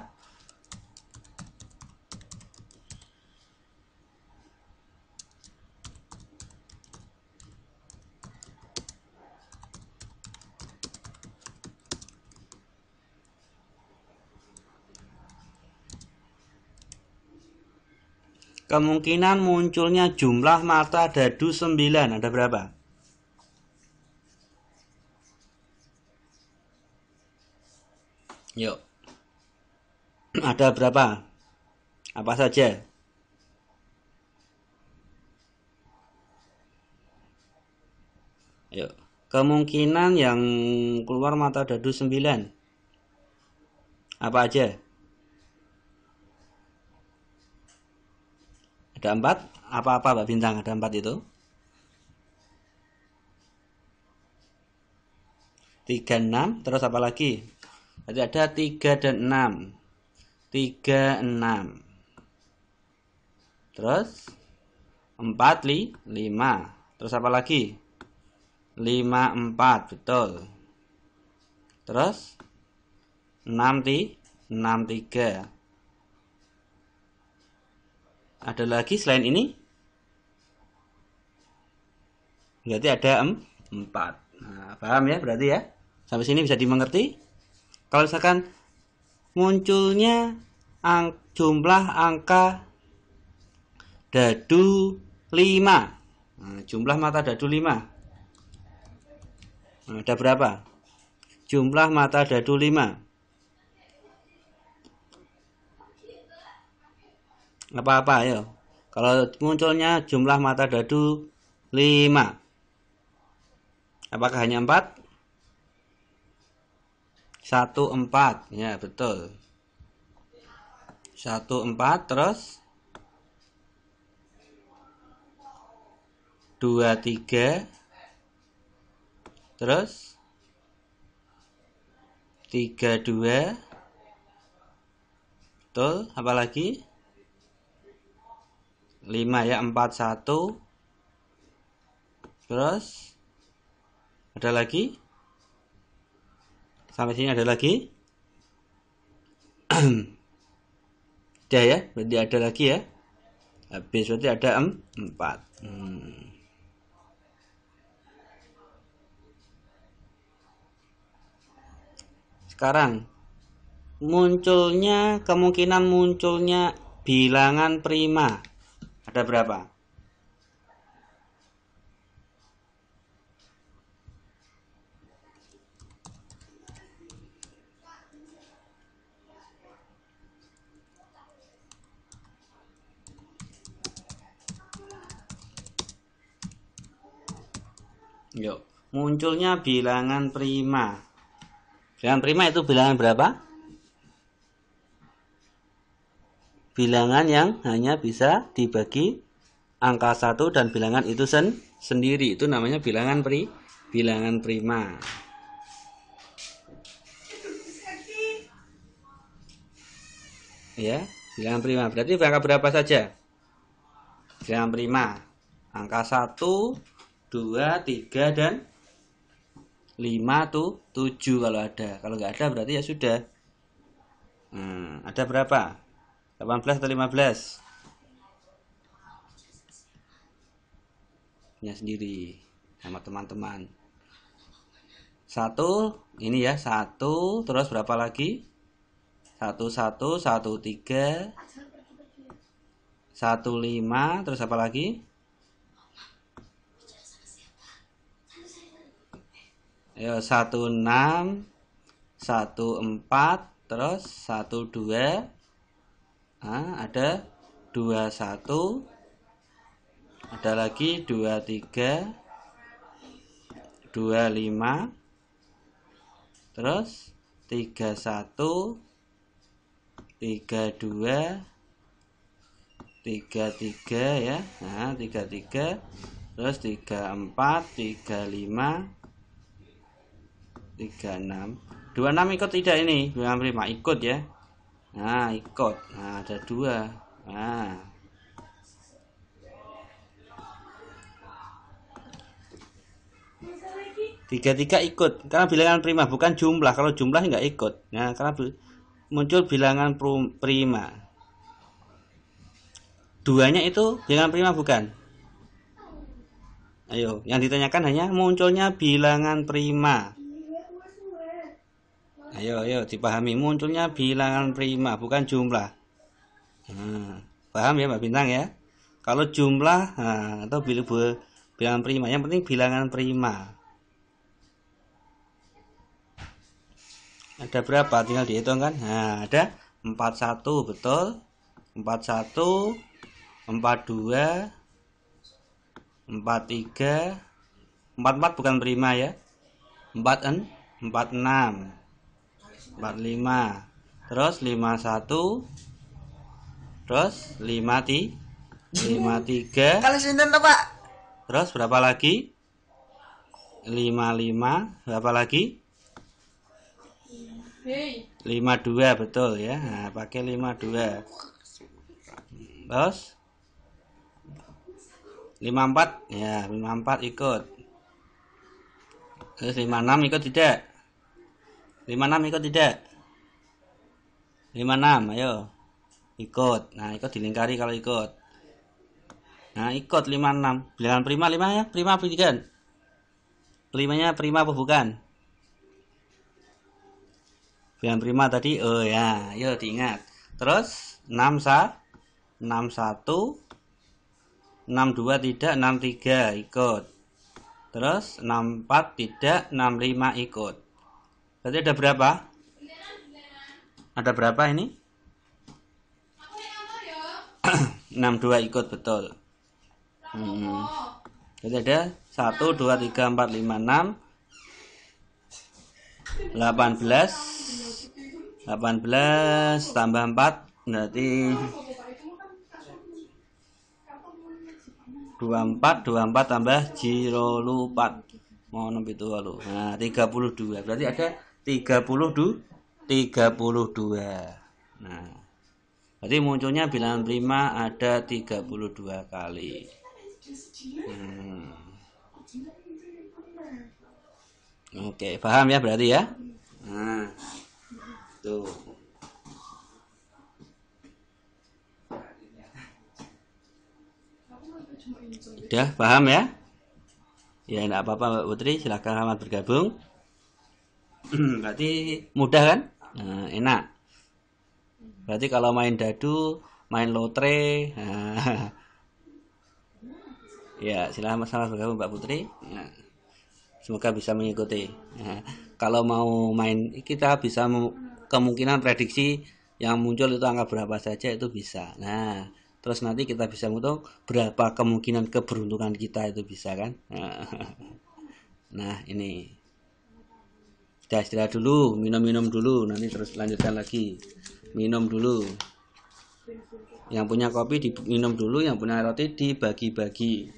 S1: Kemungkinan munculnya jumlah mata dadu 9 ada berapa? Yuk. Ada berapa? Apa saja? Yuk. Kemungkinan yang keluar mata dadu 9. Apa aja? Ada empat? Apa-apa Mbak Bintang? Ada empat itu? Tiga enam, terus apa lagi? Berarti ada 3 dan 6. 3 6. Terus 4 5. Terus apa lagi? 5 4, betul. Terus 6 6 3. Ada lagi selain ini? Berarti ada 4. Nah, paham ya berarti ya? Sampai sini bisa dimengerti? kalau misalkan munculnya ang jumlah angka dadu 5 nah, jumlah mata dadu 5 nah, ada berapa jumlah mata dadu 5 apa-apa ya kalau munculnya jumlah mata dadu 5 apakah hanya 4 satu empat ya betul satu empat terus dua tiga terus tiga dua betul apalagi lima ya empat satu terus ada lagi Sampai sini ada lagi. udah ya, berarti ada lagi ya. Habis berarti ada empat. Hmm. Sekarang munculnya kemungkinan munculnya bilangan prima ada berapa? Yuk, munculnya bilangan prima. Bilangan prima itu bilangan berapa? Bilangan yang hanya bisa dibagi angka satu dan bilangan itu sen sendiri. Itu namanya bilangan pri bilangan prima. Ya, bilangan prima. Berarti angka berapa saja? Bilangan prima. Angka 1 2, 3 dan 5 tuh 7 kalau ada. Kalau nggak ada berarti ya sudah. Hmm, ada berapa? 18 atau 15? Ini sendiri sama teman-teman. Satu, ini ya satu, terus berapa lagi? Satu satu, satu tiga, satu lima, terus apa lagi? ya satu empat terus 12 nah, ada dua satu ada lagi dua tiga dua lima terus tiga tiga satu dua tiga tiga ya nah tiga terus tiga empat tiga lima 36 26 ikut tidak ini 25 ikut ya nah ikut nah ada dua nah tiga tiga ikut karena bilangan prima bukan jumlah kalau jumlah nggak ikut nah karena muncul bilangan prima duanya itu bilangan prima bukan ayo yang ditanyakan hanya munculnya bilangan prima Ayo, ayo dipahami munculnya bilangan prima bukan jumlah. Hmm, paham ya Mbak Bintang ya? Kalau jumlah nah, atau bil bilangan prima, yang penting bilangan prima. Ada berapa? Tinggal dihitung kan? Nah, ada 41 betul. 41 42 43 44 bukan prima ya. 4 46 45 terus 51 terus 5 53 kali sinten to Pak terus berapa lagi 55 berapa lagi 52 betul ya nah, pakai 52 terus 54 ya 54 ikut terus 56 ikut tidak 56 ikut tidak? 56 ayo. Ikut. Nah, ikut dilingkari kalau ikut. Nah, ikut 56. Bilangan prima 5 ya? Prima apa bukan? Primanya prima apa bukan? Bilangan prima tadi oh ya, ayo diingat. Terus 6 sa 61 62 tidak 63 ikut. Terus 64 tidak 65 ikut. Berarti ada berapa? Ada berapa ini? 62 ikut betul. Hmm. Jadi ada 1 2 3 4 5 6 18 18 tambah 4 berarti 24 24 tambah 0 4 mau 6 itu lalu nah 32 berarti ada 32 32 nah berarti munculnya bilangan prima ada 32 kali hmm. oke okay, paham ya berarti ya nah tuh Udah paham ya? Ya, enggak apa-apa Mbak Putri, silahkan amat bergabung. Hmm, berarti mudah kan ah. nah, enak berarti kalau main dadu main lotre ah. ya silahkan masalah bergabung mbak putri nah. semoga bisa mengikuti nah, kalau mau main kita bisa kemungkinan prediksi yang muncul itu angka berapa saja itu bisa nah terus nanti kita bisa menghitung berapa kemungkinan keberuntungan kita itu bisa kan nah ini sudah istirahat dulu minum-minum dulu nanti terus lanjutkan lagi minum dulu yang punya kopi diminum dulu yang punya roti dibagi-bagi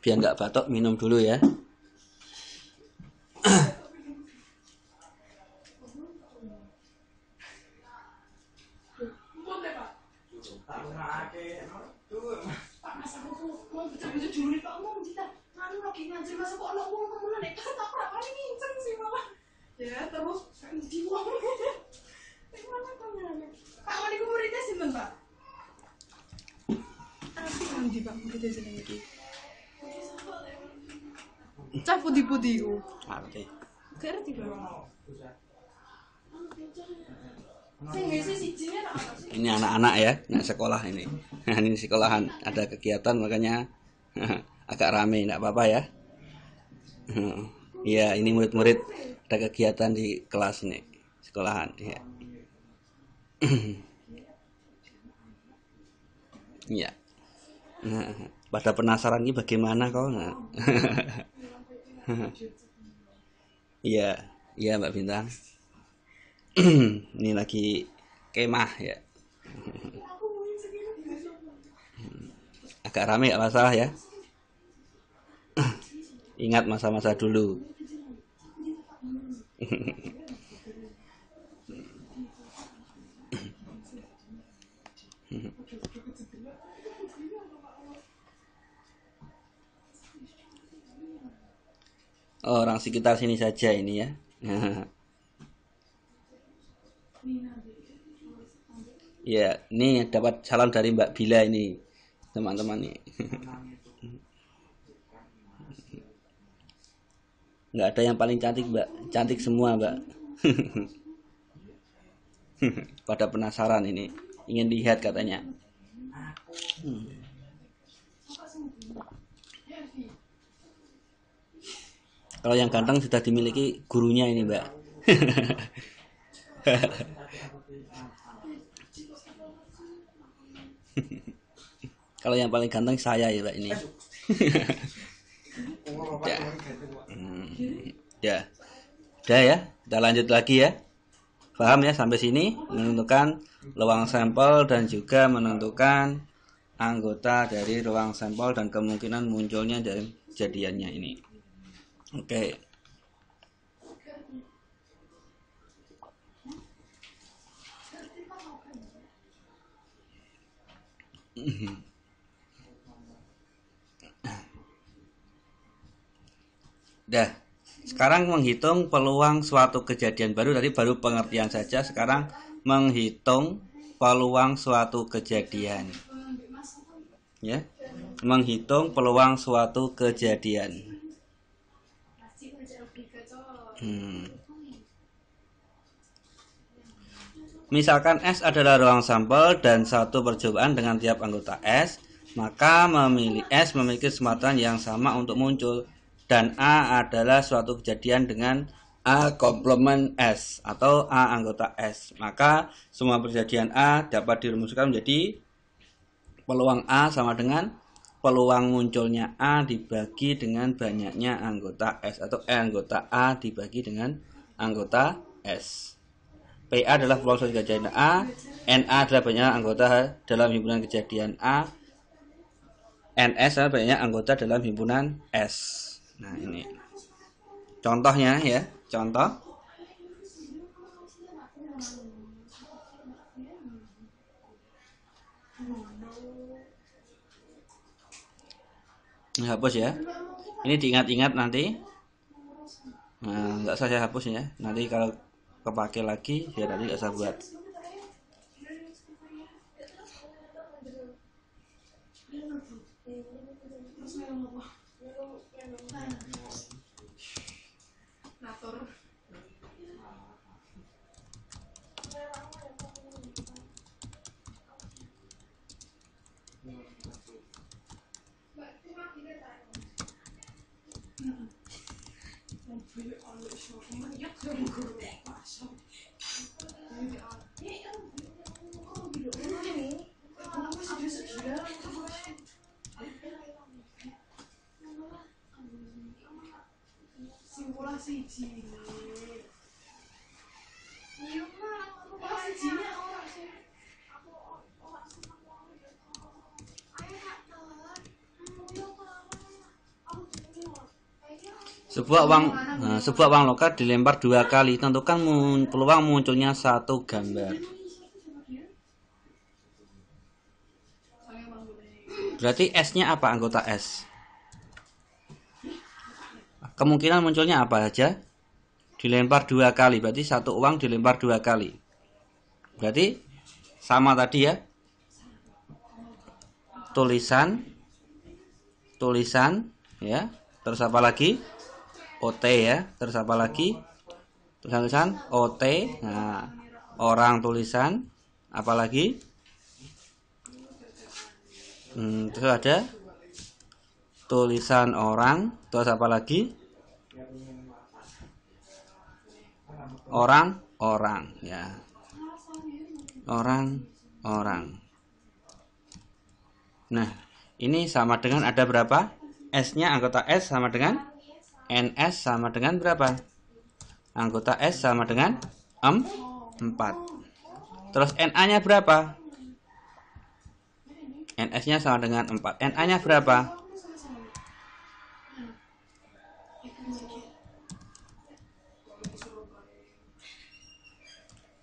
S1: biar nggak batok minum dulu ya lagi ngaji masa kok anak uang kamu nek kan aku ora paling nginceng sih malah ya terus saya di uang gimana kamu Pak Wali ku muridnya sinten Pak Tapi kan di Pak muridnya jeneng lagi Cah putih-putih ku Ngerti ah, Ngerti Pak ini anak-anak ya, anak sekolah ini. ini sekolahan ada kegiatan makanya agak rame tidak apa-apa ya Iya ini murid-murid ada kegiatan di kelas nih sekolahan ya Iya nah, pada penasaran ini bagaimana kau nah Iya Iya Mbak Bintang ini lagi kemah ya agak rame gak masalah ya Ingat masa-masa dulu. Oh, orang sekitar sini saja ini ya. ya, ini dapat salam dari Mbak Bila ini, teman-teman nih. nggak ada yang paling cantik mbak cantik semua mbak pada penasaran ini ingin lihat katanya hmm. kalau yang ganteng sudah dimiliki gurunya ini mbak kalau yang paling ganteng saya ya mbak ini ya hmm, ya udah ya kita lanjut lagi ya paham ya sampai sini menentukan luang sampel dan juga menentukan anggota dari ruang sampel dan kemungkinan munculnya dari jadiannya ini oke okay. Hmm. Dah. Sekarang menghitung peluang suatu kejadian baru dari baru pengertian saja. Sekarang menghitung peluang suatu kejadian. Ya. Menghitung peluang suatu kejadian. Hmm. Misalkan S adalah ruang sampel dan satu percobaan dengan tiap anggota S, maka memilih S memiliki kesempatan yang sama untuk muncul dan A adalah suatu kejadian dengan A komplement S atau A anggota S. Maka semua perjadian A dapat dirumuskan menjadi peluang A sama dengan peluang munculnya A dibagi dengan banyaknya anggota S atau E anggota A dibagi dengan anggota S. PA adalah peluang suatu kejadian A, NA adalah banyak anggota dalam himpunan kejadian A, NS adalah banyak anggota dalam himpunan S. Nah, ini contohnya ya, contoh. Ini hapus ya. Ini diingat-ingat nanti. Nah, nggak saya hapus ya. Nanti kalau kepake lagi ya nanti nggak saya buat. Thank you. Sebuah uang nah, sebuah uang lokal dilempar dua kali, tentukan mun, peluang munculnya satu gambar. Berarti S-nya apa anggota S? Kemungkinan munculnya apa aja? Dilempar dua kali, berarti satu uang dilempar dua kali. Berarti sama tadi ya. Tulisan tulisan ya, terus apa lagi? OT ya terus apa lagi tulisan-tulisan OT nah orang tulisan apalagi hmm, terus ada tulisan orang terus apa lagi orang orang ya orang orang nah ini sama dengan ada berapa S nya anggota S sama dengan NS sama dengan berapa? Anggota S sama dengan 4. Terus NA-nya berapa? NS-nya sama dengan 4. NA-nya berapa?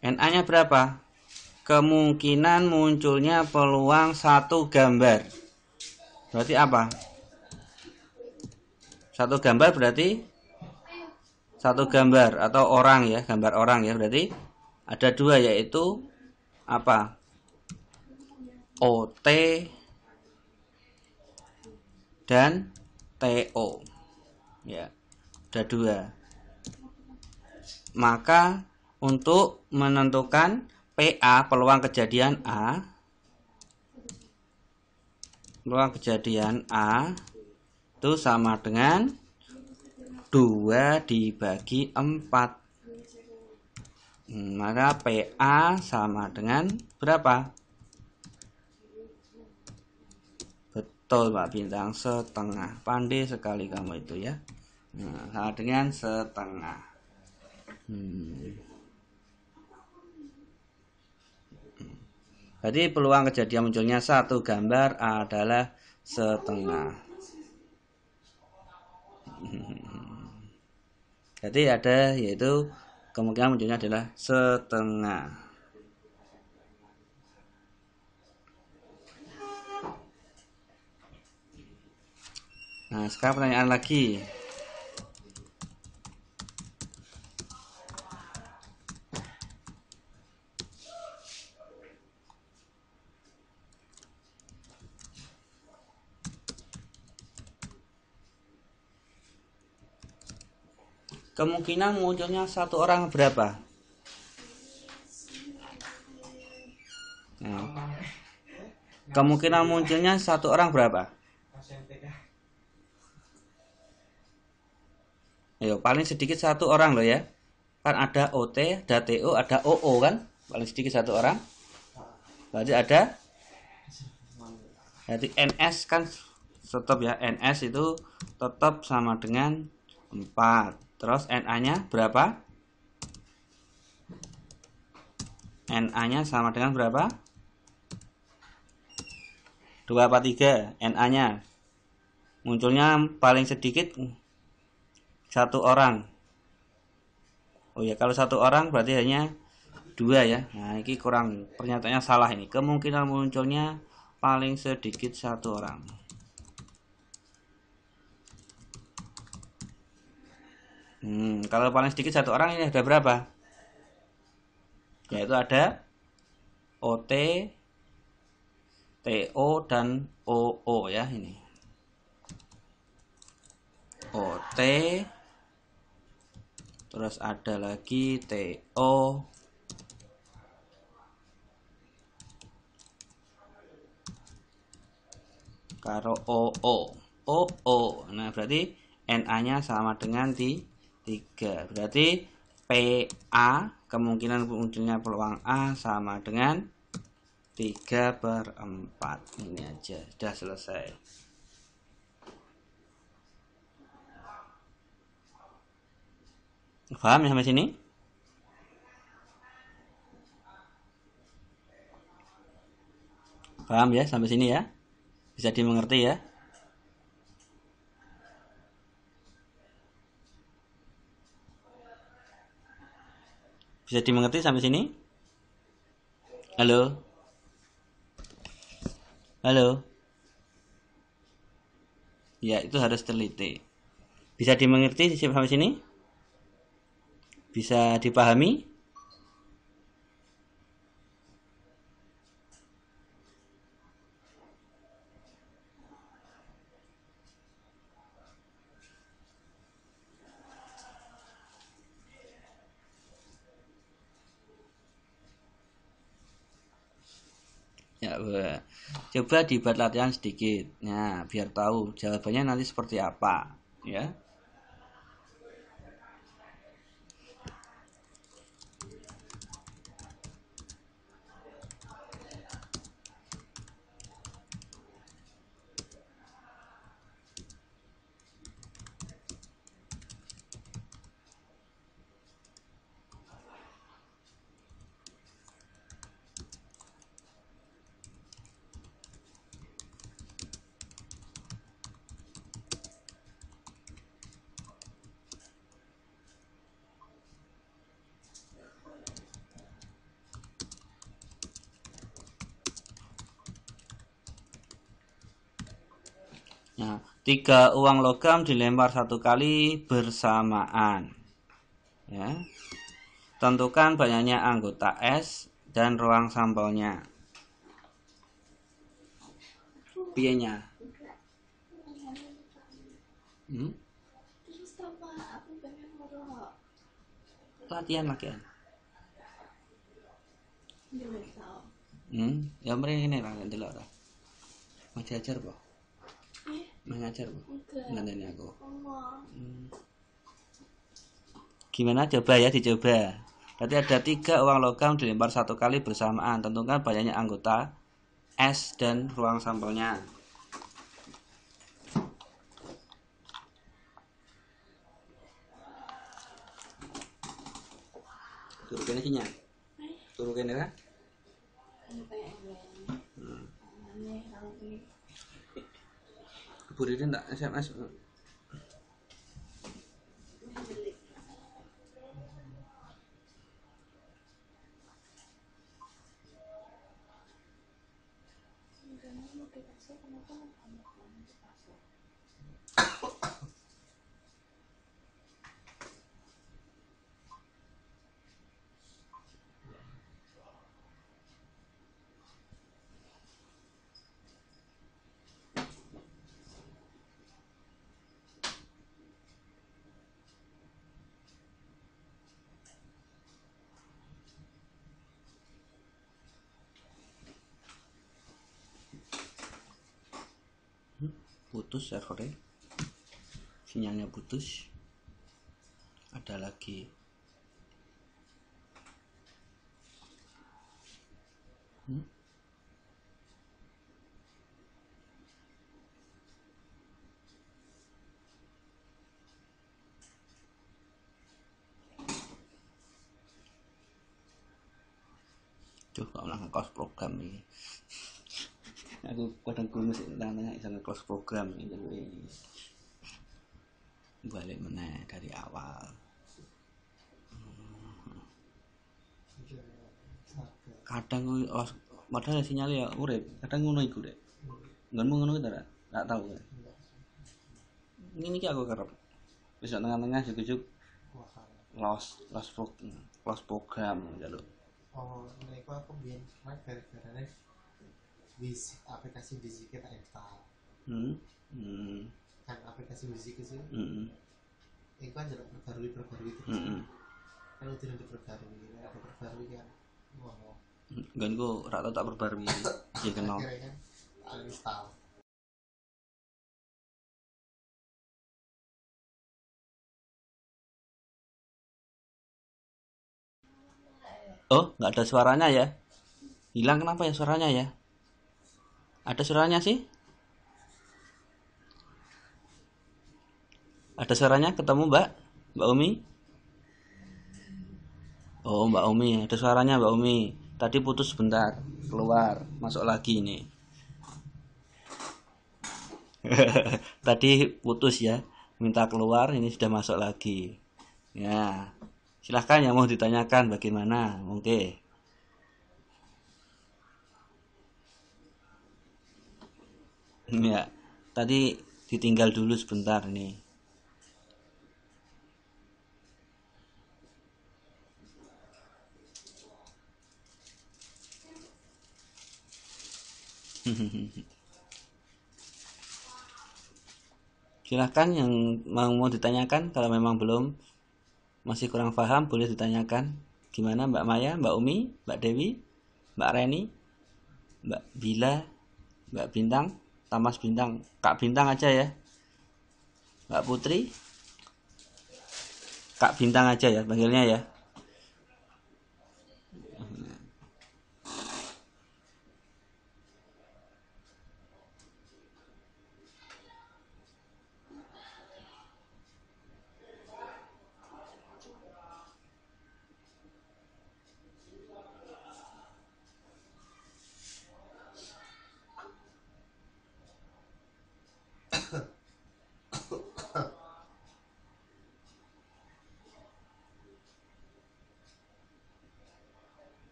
S1: NA-nya berapa? Kemungkinan munculnya peluang satu gambar. Berarti apa? Satu gambar berarti satu gambar atau orang ya, gambar orang ya berarti ada dua yaitu apa? OT dan TO. Ya, ada dua. Maka untuk menentukan PA peluang kejadian A peluang kejadian A itu sama dengan 2 dibagi 4 hmm, maka PA sama dengan berapa? betul Pak Bintang setengah pandai sekali kamu itu ya nah, sama dengan setengah hmm. Jadi peluang kejadian munculnya satu gambar adalah setengah. Jadi ada yaitu kemungkinan munculnya adalah setengah. Nah, sekarang pertanyaan lagi. kemungkinan munculnya satu orang berapa? Nah. Kemungkinan munculnya satu orang berapa? Ayo, paling sedikit satu orang loh ya. Kan ada OT, ada TO, ada OO kan? Paling sedikit satu orang. Berarti ada Jadi NS kan tetap ya, NS itu tetap sama dengan 4. Terus NA-nya berapa? NA-nya sama dengan berapa? 2 apa 3 NA-nya. Munculnya paling sedikit satu orang. Oh ya, kalau satu orang berarti hanya dua ya. Nah, ini kurang. Pernyataannya salah ini. Kemungkinan munculnya paling sedikit satu orang. Hmm, kalau paling sedikit satu orang ini ada berapa? Yaitu ada OT, TO dan OO ya ini. OT terus ada lagi TO karo OO. OO. Nah, berarti NA-nya sama dengan di 3 berarti PA kemungkinan munculnya peluang A sama dengan 3 per 4 ini aja sudah selesai paham ya sampai sini paham ya sampai sini ya bisa dimengerti ya Bisa dimengerti sampai sini? Halo? Halo? Ya, itu harus teliti. Bisa dimengerti sampai sini? Bisa dipahami? Coba dibuat latihan sedikit. ya biar tahu jawabannya nanti seperti apa, ya. Nah, tiga uang logam dilempar satu kali bersamaan. Ya. Tentukan banyaknya anggota S dan ruang sampelnya. Pienya. Hmm? Latihan latihan. Hmm, ya mereka ini lah ndelok ra. Mau jajar, boh. Mengajar, ngajar bu? Ngandani aku. Hmm. Gimana coba ya dicoba. Berarti ada tiga uang logam dilempar satu kali bersamaan. Tentukan banyaknya anggota S dan ruang sampelnya. Turun kene eh? Turun kene ya. 不是真的，现在还说。putus servernya sinyalnya putus ada lagi hmm? aku kadang kurang sih tentang tengah bisa close program gitu wis balik mana dari awal kadang gue oh padahal sinyal ya urip kadang ngono iku nggak nggonmu ngono ta nggak tahu tau kan ini ki aku kerap, besok tengah-tengah juk-juk loss, loss program jadul. program oh nek aku biyen dari gara di aplikasi musik kita install hmm. kan aplikasi musik itu hmm. itu kan jadi perbarui perbarui terus hmm. hmm. kalau tidak diperbarui ada perbarui kan ngomong kan gue rata tak perbarui ya kenal kan, install Oh, nggak ada suaranya ya? Hilang kenapa ya suaranya ya? Ada suaranya sih? Ada suaranya ketemu Mbak? Mbak Umi? Oh Mbak Umi, ada suaranya Mbak Umi. Tadi putus sebentar, keluar, masuk lagi ini. Tadi putus ya, minta keluar, ini sudah masuk lagi. Ya, silahkan yang mau ditanyakan bagaimana, oke. Okay. ya tadi ditinggal dulu sebentar nih silahkan yang mau mau ditanyakan kalau memang belum masih kurang paham boleh ditanyakan gimana Mbak Maya, Mbak Umi, Mbak Dewi, Mbak Reni, Mbak Bila, Mbak Bintang. Tamas Bintang Kak Bintang aja ya Mbak Putri Kak Bintang aja ya panggilnya ya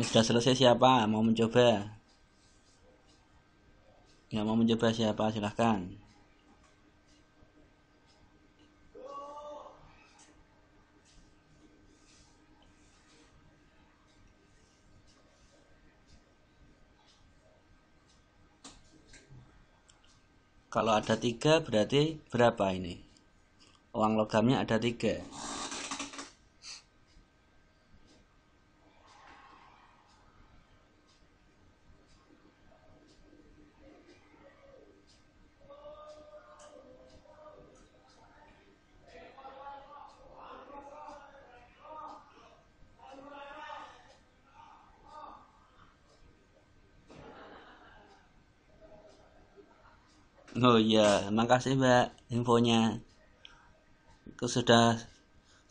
S1: yang sudah selesai siapa mau mencoba yang mau mencoba siapa silahkan kalau ada tiga berarti berapa ini uang logamnya ada tiga oh iya makasih mbak infonya sudah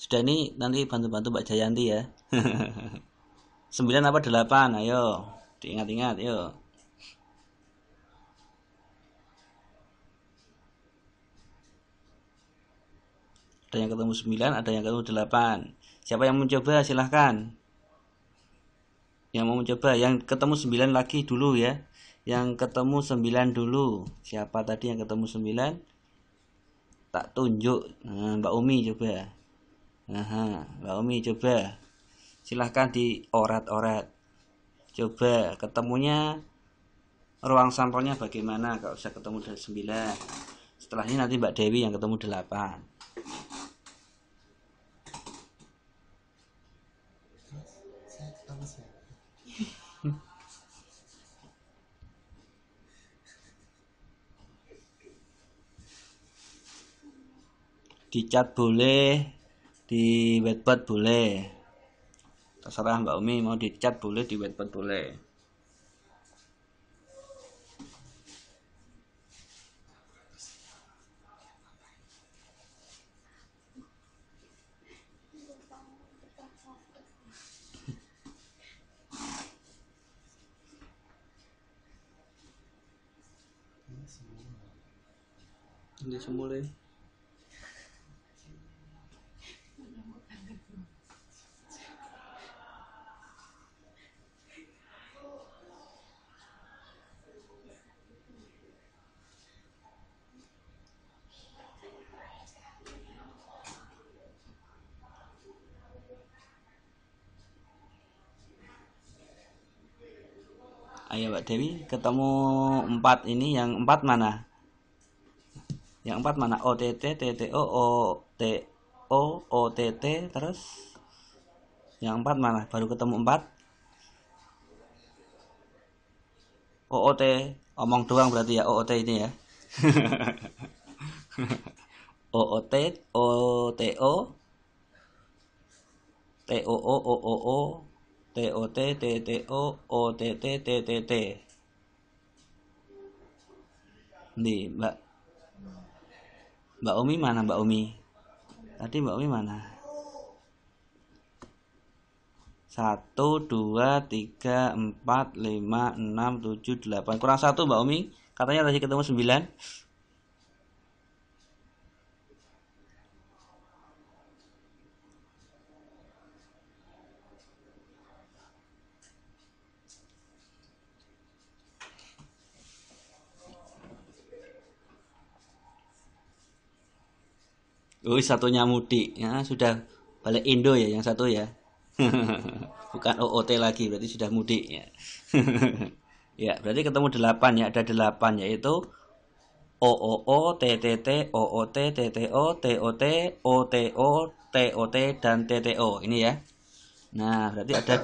S1: sudah ini nanti bantu-bantu mbak Jayanti ya 9 apa 8 ayo diingat-ingat yuk ada yang ketemu 9 ada yang ketemu 8 siapa yang mencoba silahkan yang mau mencoba yang ketemu 9 lagi dulu ya yang ketemu 9 dulu siapa tadi yang ketemu 9 tak tunjuk nah, Mbak Umi coba nah, Mbak Umi coba silahkan di orat orat coba ketemunya ruang sampelnya bagaimana kalau bisa ketemu dari 9 ini nanti Mbak Dewi yang ketemu 8 di chat boleh di wetpad boleh terserah Mbak Umi mau di chat boleh di wetpad boleh Ini semua semula. Eh. Dewi ketemu empat ini yang empat mana yang empat mana OTT TTO OTO OTT terus yang empat mana baru ketemu empat OOT omong doang berarti ya OOT ini ya OOT OTO TOO OOO TOT, TTO, OTT, TTT. Di, Mbak. Mbak Umi mana Mbak Umi? Tadi Mbak Umi mana? Satu, dua, tiga, empat, lima, enam, tujuh, delapan. Kurang satu Mbak Umi Katanya tadi ketemu sembilan. Oh, satunya mudik. Ya, sudah balik Indo ya yang satu ya. Bukan OOT lagi, berarti sudah mudik ya. ya, berarti ketemu delapan ya, ada delapan yaitu OOO, TTT, OOT, TTO, TOT, OTO, TOT, dan TTO. Ini ya. Nah, berarti ada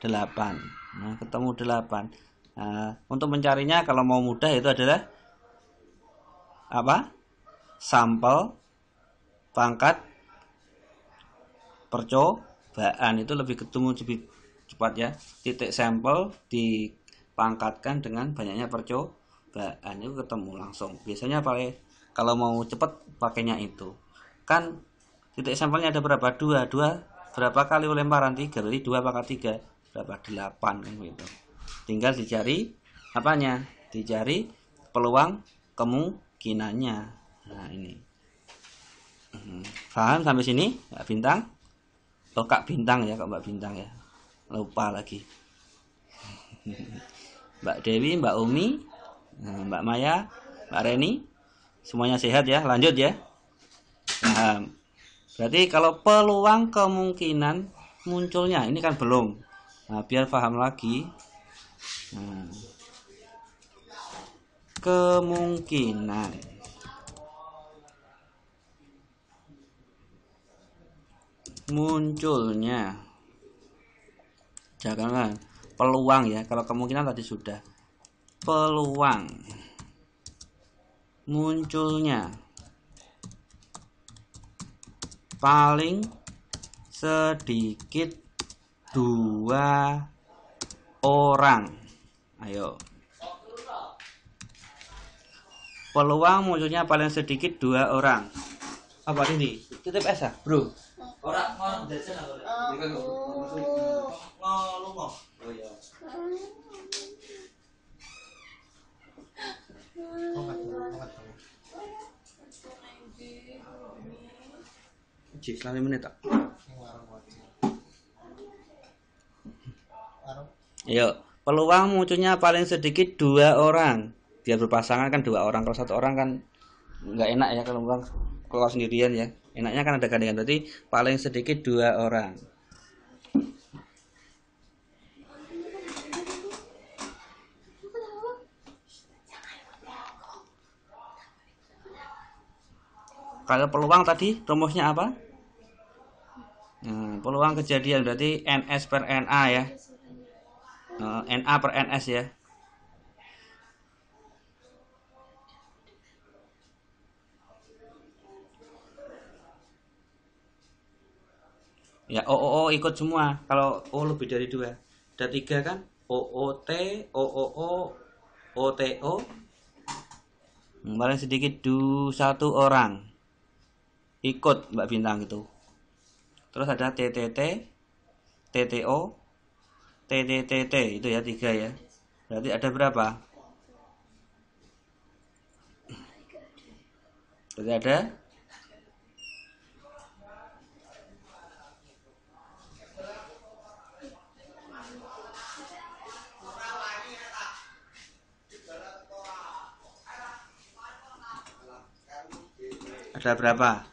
S1: delapan. Nah, ketemu delapan. Nah, untuk mencarinya kalau mau mudah itu adalah apa? Sampel pangkat percobaan itu lebih ketemu lebih cepat ya titik sampel dipangkatkan dengan banyaknya percobaan itu ketemu langsung biasanya pakai kalau mau cepat pakainya itu kan titik sampelnya ada berapa dua dua berapa kali lemparan tiga berarti dua pangkat tiga berapa delapan kan gitu tinggal dicari apanya dicari peluang kemungkinannya nah ini Faham sampai sini? mbak Bintang? Oh Bintang ya, Kak Mbak Bintang ya. Lupa lagi. Mbak Dewi, Mbak Umi, eh, Mbak Maya, Mbak Reni. Semuanya sehat ya, lanjut ya. Nah, berarti kalau peluang kemungkinan munculnya, ini kan belum. Nah, biar paham lagi. Nah, kemungkinan munculnya jangan peluang ya kalau kemungkinan tadi sudah peluang munculnya paling sedikit dua orang ayo peluang munculnya paling sedikit dua orang apa ini titip esa bro Ora mau jajan aku. Mau Oh iya. Cik, selama menit tak? Ayo, peluang munculnya paling sedikit dua orang. Biar berpasangan kan dua orang. Kalau satu orang kan nggak enak ya kalau orang kalau sendirian ya enaknya kan ada gandengan berarti paling sedikit dua orang kalau peluang tadi rumusnya apa hmm, peluang kejadian berarti ns per na ya eh, na per ns ya ya O O O ikut semua kalau O lebih dari dua ada tiga kan O O O O O T O T O kemarin sedikit du satu orang ikut Mbak Bintang itu terus ada T T T T T T O T T T itu ya tiga ya berarti ada berapa berarti ada Ada berapa?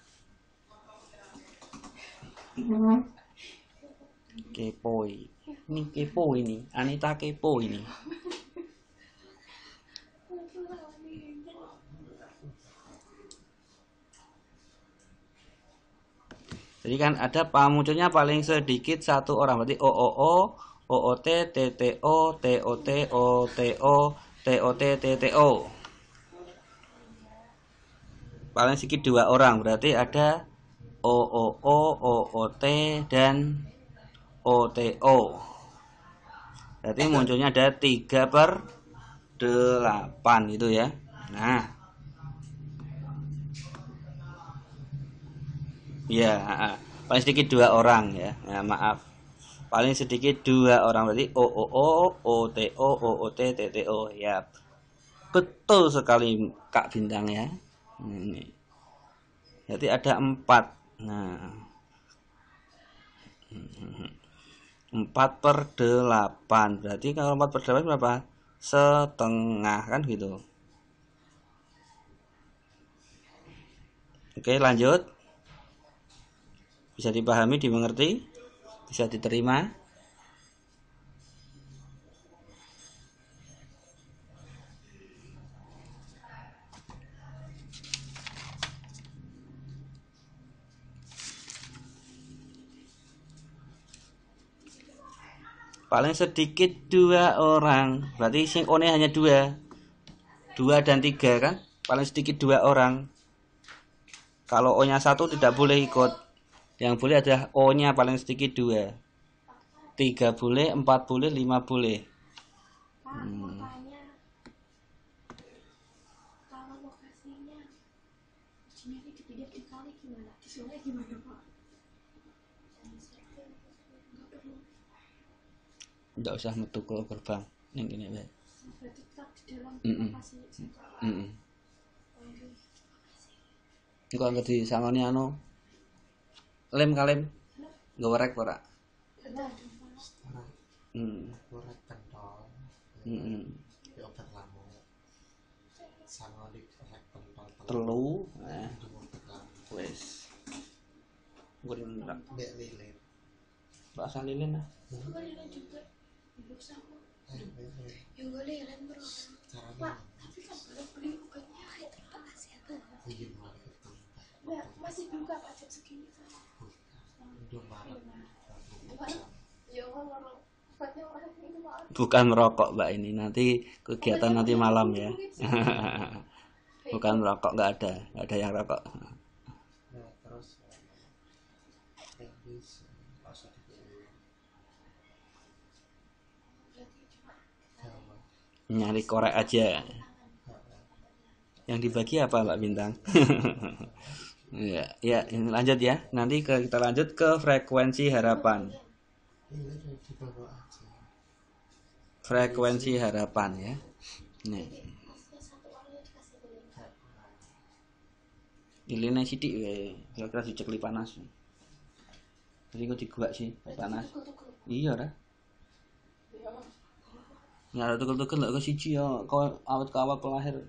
S1: kepo Ini kepo ini. Anita kepo ini. Jadi kan ada pamunculnya paling sedikit satu orang. Berarti O O O O O T T T O T O T O T O T O T T T O paling sedikit dua orang berarti ada OOO, OOT dan OTO berarti munculnya ada 3 per 8 itu ya nah ya paling sedikit dua orang ya ya maaf paling sedikit dua orang berarti OOO, OTO, OOT, TTO ya betul sekali Kak Bintang ya ini jadi ada empat nah empat per delapan berarti kalau empat per delapan berapa setengah kan gitu oke lanjut bisa dipahami dimengerti bisa diterima paling sedikit dua orang berarti sing one hanya dua dua dan tiga kan paling sedikit dua orang kalau o nya satu tidak boleh ikut yang boleh adalah o nya paling sedikit dua tiga boleh empat boleh lima boleh hmm. nggak usah metu ke gerbang ning kene wae berarti tetap di dalam Engko di sangone anu lem kalem nggo werek ora? Hmm. Werek pentol. Heeh. Yo obat lamuk. Sangone werek
S2: pentol. Telu. Nah.
S1: Wes. Gue lilin. Mbak lilin. Bahasa lilin ah. Gue lilin juga pak Bukan rokok mbak ini nanti kegiatan nanti malam ya. Bukan rokok nggak ada, nggak ada yang rokok. nyari korek aja yang dibagi apa Mbak Bintang ya ya ini lanjut ya nanti ke, kita lanjut ke frekuensi harapan frekuensi harapan ya nih ini nasi di ya. kira-kira cekli panas jadi kok diguak sih panas iya ora. Ya ada deket lah ke siji ya, kau awet ke awal pelahir. Iya,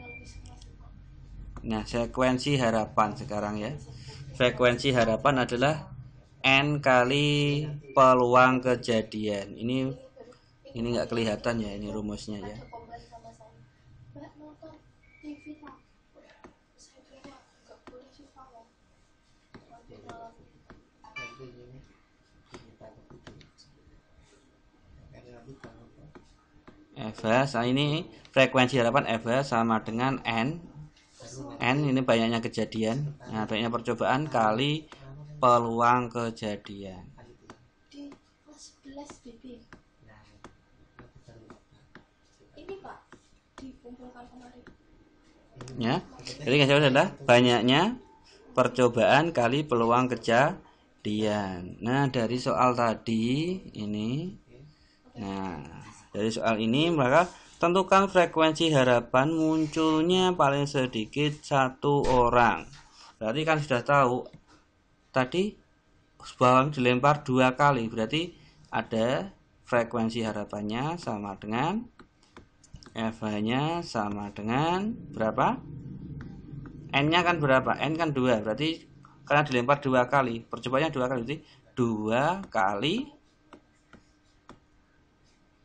S1: iya, nah, frekuensi harapan sekarang ya. Frekuensi harapan adalah n kali peluang kejadian. Ini ini nggak kelihatan ya ini rumusnya ya. Eva nah, ini frekuensi harapan Eva sama dengan N N ini banyaknya kejadian nah banyaknya percobaan kali peluang kejadian ya jadi nggak jauh adalah banyaknya percobaan kali peluang kejadian nah dari soal tadi ini nah dari soal ini maka tentukan frekuensi harapan munculnya paling sedikit satu orang. Berarti kan sudah tahu tadi bawang dilempar dua kali berarti ada frekuensi harapannya sama dengan F-nya sama dengan berapa? N-nya kan berapa? N kan dua. berarti karena dilempar dua kali, percobaannya dua kali, berarti dua kali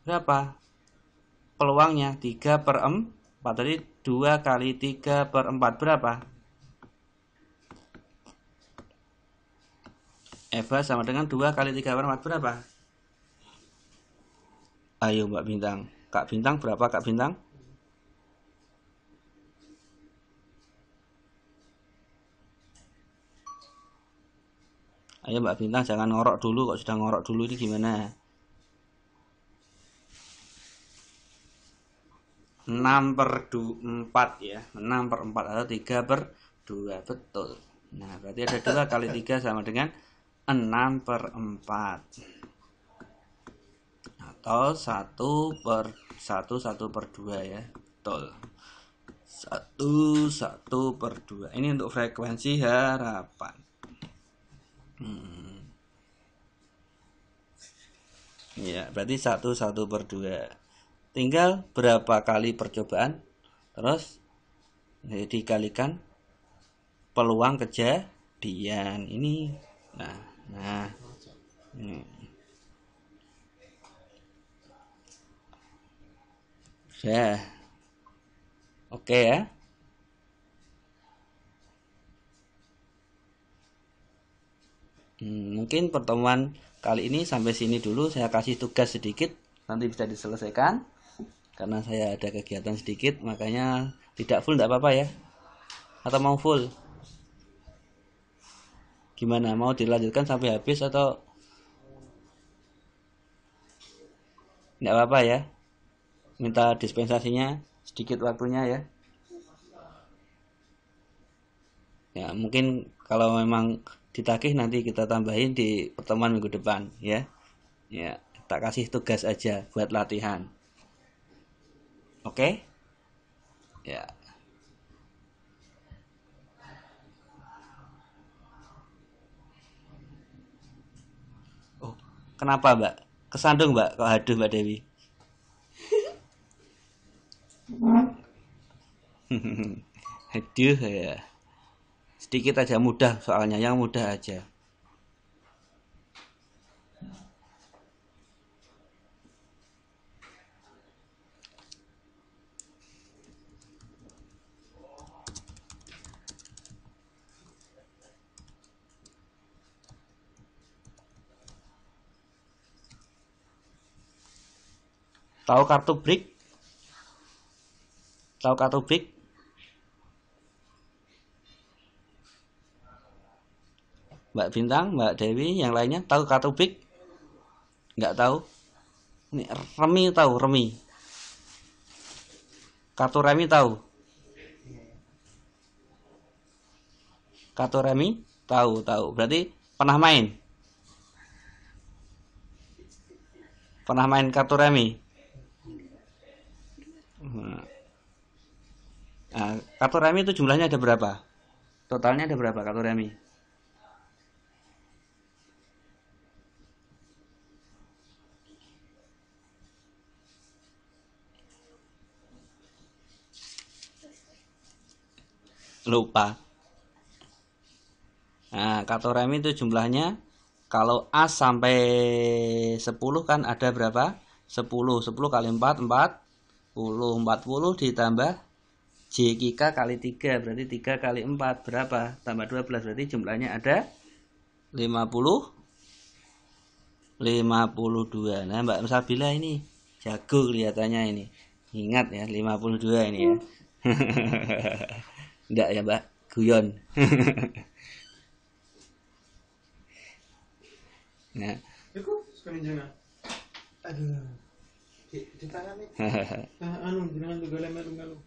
S1: berapa? Peluangnya 3 per 4, tadi 2 kali 3 per 4 berapa? Eva sama dengan 2 kali 3 per 4 berapa? Ayo Mbak Bintang, Kak Bintang berapa Kak Bintang? Ayo Mbak Bintang jangan ngorok dulu kok sudah ngorok dulu ini gimana? 6 per 2, 4 ya 6 per 4 atau 3 per 2 betul nah berarti ada 2 kali 3 sama dengan 6 per 4 atau 1 per 1 1 per 2 ya betul 1 1 per 2 ini untuk frekuensi harapan hmm. ya berarti 1 1 per 2 tinggal berapa kali percobaan terus eh, dikalikan peluang kerja kejadian ini nah nah ini ya. oke ya hmm, mungkin pertemuan kali ini sampai sini dulu saya kasih tugas sedikit nanti bisa diselesaikan karena saya ada kegiatan sedikit makanya tidak full tidak apa-apa ya atau mau full gimana mau dilanjutkan sampai habis atau tidak apa-apa ya minta dispensasinya sedikit waktunya ya ya mungkin kalau memang ditagih nanti kita tambahin di pertemuan minggu depan ya ya tak kasih tugas aja buat latihan Oke? Okay? Ya. Oh, kenapa, Mbak? Kesandung, Mbak? Kok haduh, Mbak Dewi? haduh ya. Sedikit aja mudah soalnya, yang mudah aja. Tahu kartu brick? Tahu kartu brick? Mbak Bintang, Mbak Dewi, yang lainnya tahu kartu brick? Nggak tahu. Ini remi tahu remi. Kartu remi tahu. Kartu remi tahu tahu. Berarti pernah main. Pernah main kartu remi? Nah, kartu remi itu jumlahnya ada berapa? Totalnya ada berapa kartu remi? Lupa. Nah, kartu remi itu jumlahnya kalau A sampai 10 kan ada berapa? 10. 10 kali 4 4 40 ditambah JKK kali 3 berarti 3 kali 4 berapa? Tambah 12 berarti jumlahnya ada 50 52 Nah Mbak Sabila ini jago kelihatannya ini Ingat ya 52 ini ya Enggak ya Mbak Guyon Nah Aduh di nah, anu tuh melu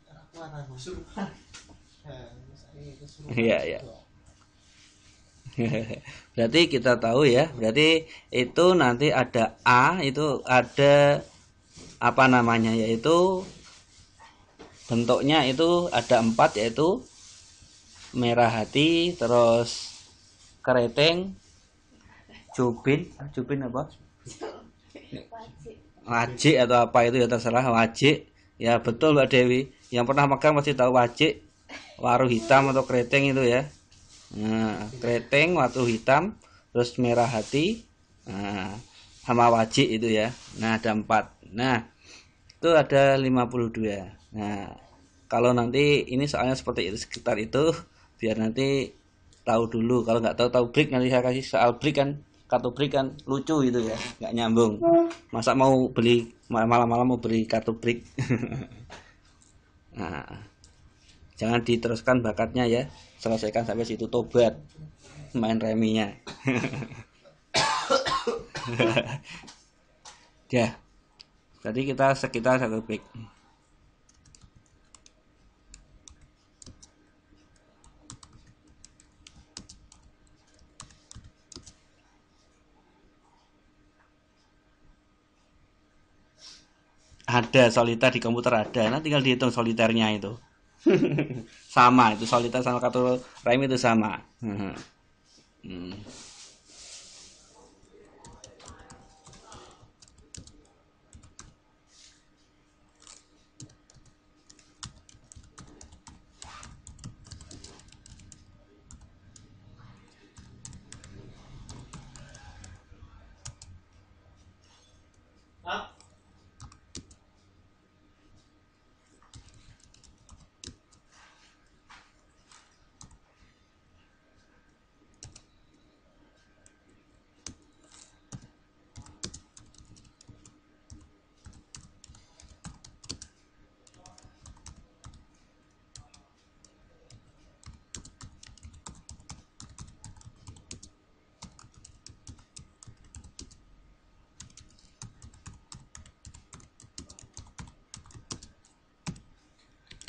S1: nah, iya iya berarti kita tahu ya berarti itu nanti ada a itu ada apa namanya yaitu bentuknya itu ada empat yaitu merah hati terus kereteng jubin jubin apa wajik atau apa itu ya terserah wajik ya betul Mbak Dewi yang pernah makan pasti tahu wajik waru hitam atau kreteng itu ya nah, kreteng waru hitam terus merah hati nah, sama wajik itu ya nah ada empat nah itu ada 52 nah kalau nanti ini soalnya seperti itu sekitar itu biar nanti tahu dulu kalau nggak tahu tahu break nanti saya kasih soal break kan kartu break kan lucu gitu ya nggak nyambung masa mau beli malam-malam mau beli kartu break nah jangan diteruskan bakatnya ya selesaikan sampai situ tobat main reminya ya jadi kita sekitar satu break ada soliter di komputer ada nah tinggal dihitung soliternya itu sama itu soliter sama kartu rem itu sama hmm.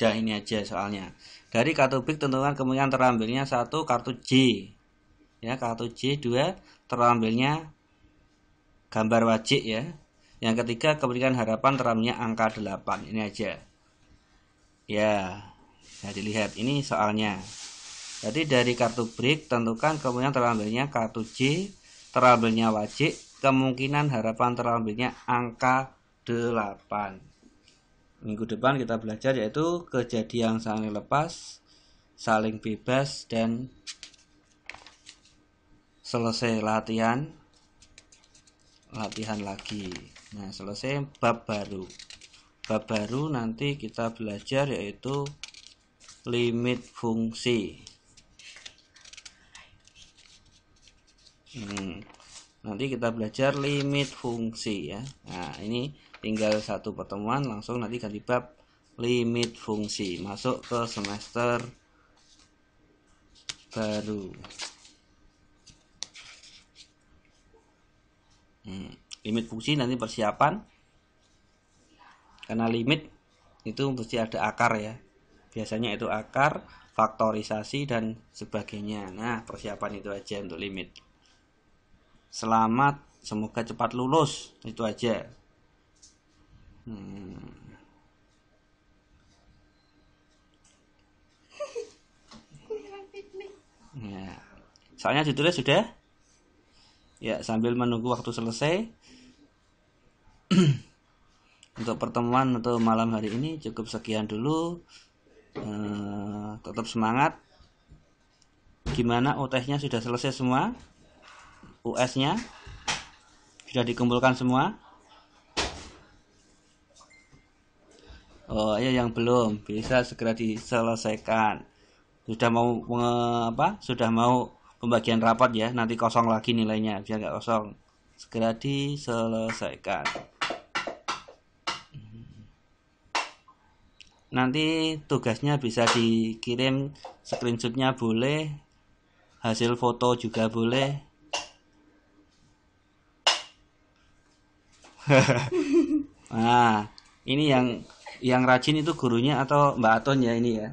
S1: sudah ini aja soalnya dari kartu big tentukan kemungkinan terambilnya satu kartu J ya kartu J dua terambilnya gambar wajib ya yang ketiga kemungkinan harapan terambilnya angka 8 ini aja ya ya dilihat ini soalnya jadi dari kartu break tentukan kemungkinan terambilnya kartu J terambilnya wajib kemungkinan harapan terambilnya angka 8 minggu depan kita belajar yaitu kejadian saling lepas saling bebas dan selesai latihan latihan lagi nah selesai bab baru bab baru nanti kita belajar yaitu limit fungsi hmm, nanti kita belajar limit fungsi ya nah ini tinggal satu pertemuan langsung nanti ganti bab limit fungsi masuk ke semester baru hmm. limit fungsi nanti persiapan karena limit itu mesti ada akar ya biasanya itu akar faktorisasi dan sebagainya nah persiapan itu aja untuk limit selamat semoga cepat lulus itu aja Hmm. Ya. Soalnya judulnya sudah. Ya, sambil menunggu waktu selesai. untuk pertemuan untuk malam hari ini cukup sekian dulu. Eh, tetap semangat. Gimana UTS-nya sudah selesai semua? US-nya sudah dikumpulkan semua? oh ya yang belum bisa segera diselesaikan sudah mau menge, apa sudah mau pembagian rapat ya nanti kosong lagi nilainya biar nggak kosong segera diselesaikan nanti tugasnya bisa dikirim screenshotnya boleh hasil foto juga boleh nah ini yang yang rajin itu gurunya atau Mbak Aton ya ini ya.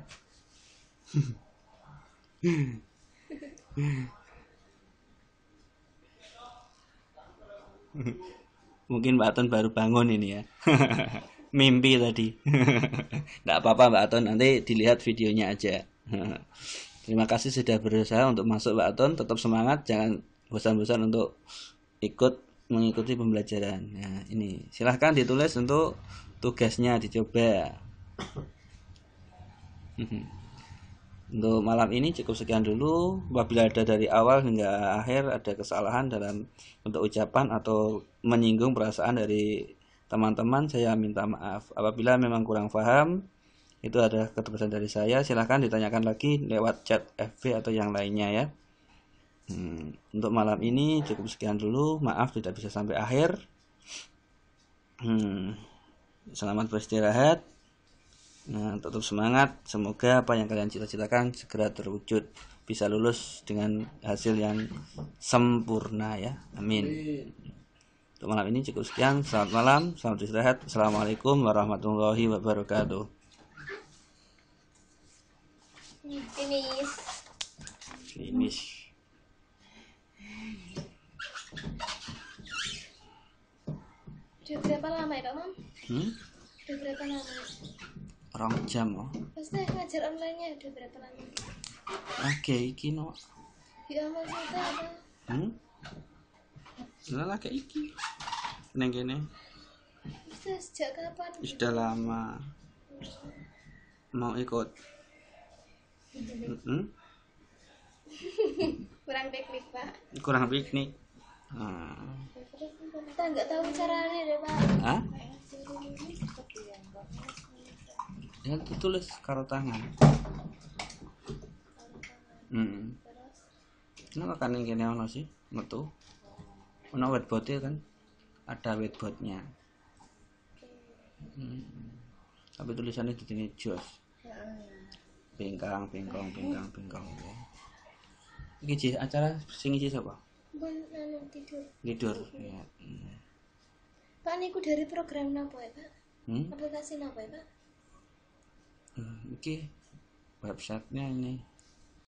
S1: Mungkin Mbak Aton baru bangun ini ya. Mimpi tadi. Tidak apa-apa Mbak Aton, nanti dilihat videonya aja. Terima kasih sudah berusaha untuk masuk Mbak Aton, tetap semangat, jangan bosan-bosan untuk ikut mengikuti pembelajaran. Nah, ini silahkan ditulis untuk tugasnya dicoba mhm. untuk malam ini cukup sekian dulu apabila ada dari awal hingga akhir ada kesalahan dalam untuk ucapan atau menyinggung perasaan dari teman-teman saya minta maaf apabila memang kurang paham itu adalah keterbatasan dari saya silahkan ditanyakan lagi lewat chat FB atau yang lainnya ya hmm, untuk malam ini cukup sekian dulu maaf tidak bisa sampai akhir hmm, selamat beristirahat nah, tetap semangat semoga apa yang kalian cita-citakan segera terwujud bisa lulus dengan hasil yang sempurna ya amin untuk malam ini cukup sekian selamat malam selamat istirahat assalamualaikum warahmatullahi wabarakatuh finish finish Cukup berapa lama ya, Pak Mam? hmm? berapa lama rong jam loh. pasti ngajar online nya udah berapa lama oke okay, iki no ya maksudnya apa hmm lah kayak iki neng gini bisa sejak kapan sudah lama mau ikut -hmm. kurang piknik pak kurang piknik hmm. kita nggak tahu caranya deh pak Hah? ya itu tulis karo tangan hmm kenapa kan yang ono sih metu ono botir ya kan ada wetbotnya hmm. tapi tulisannya di sini jos pinggang pinggang pinggang pinggang ini acara sing sih, siapa Bukan tidur. Tidur, ya. pak iya. Pak niku dari program napa ya, Pak? Hmm? Aplikasi napa ya, Pak? Hmm, iki websitenya ini.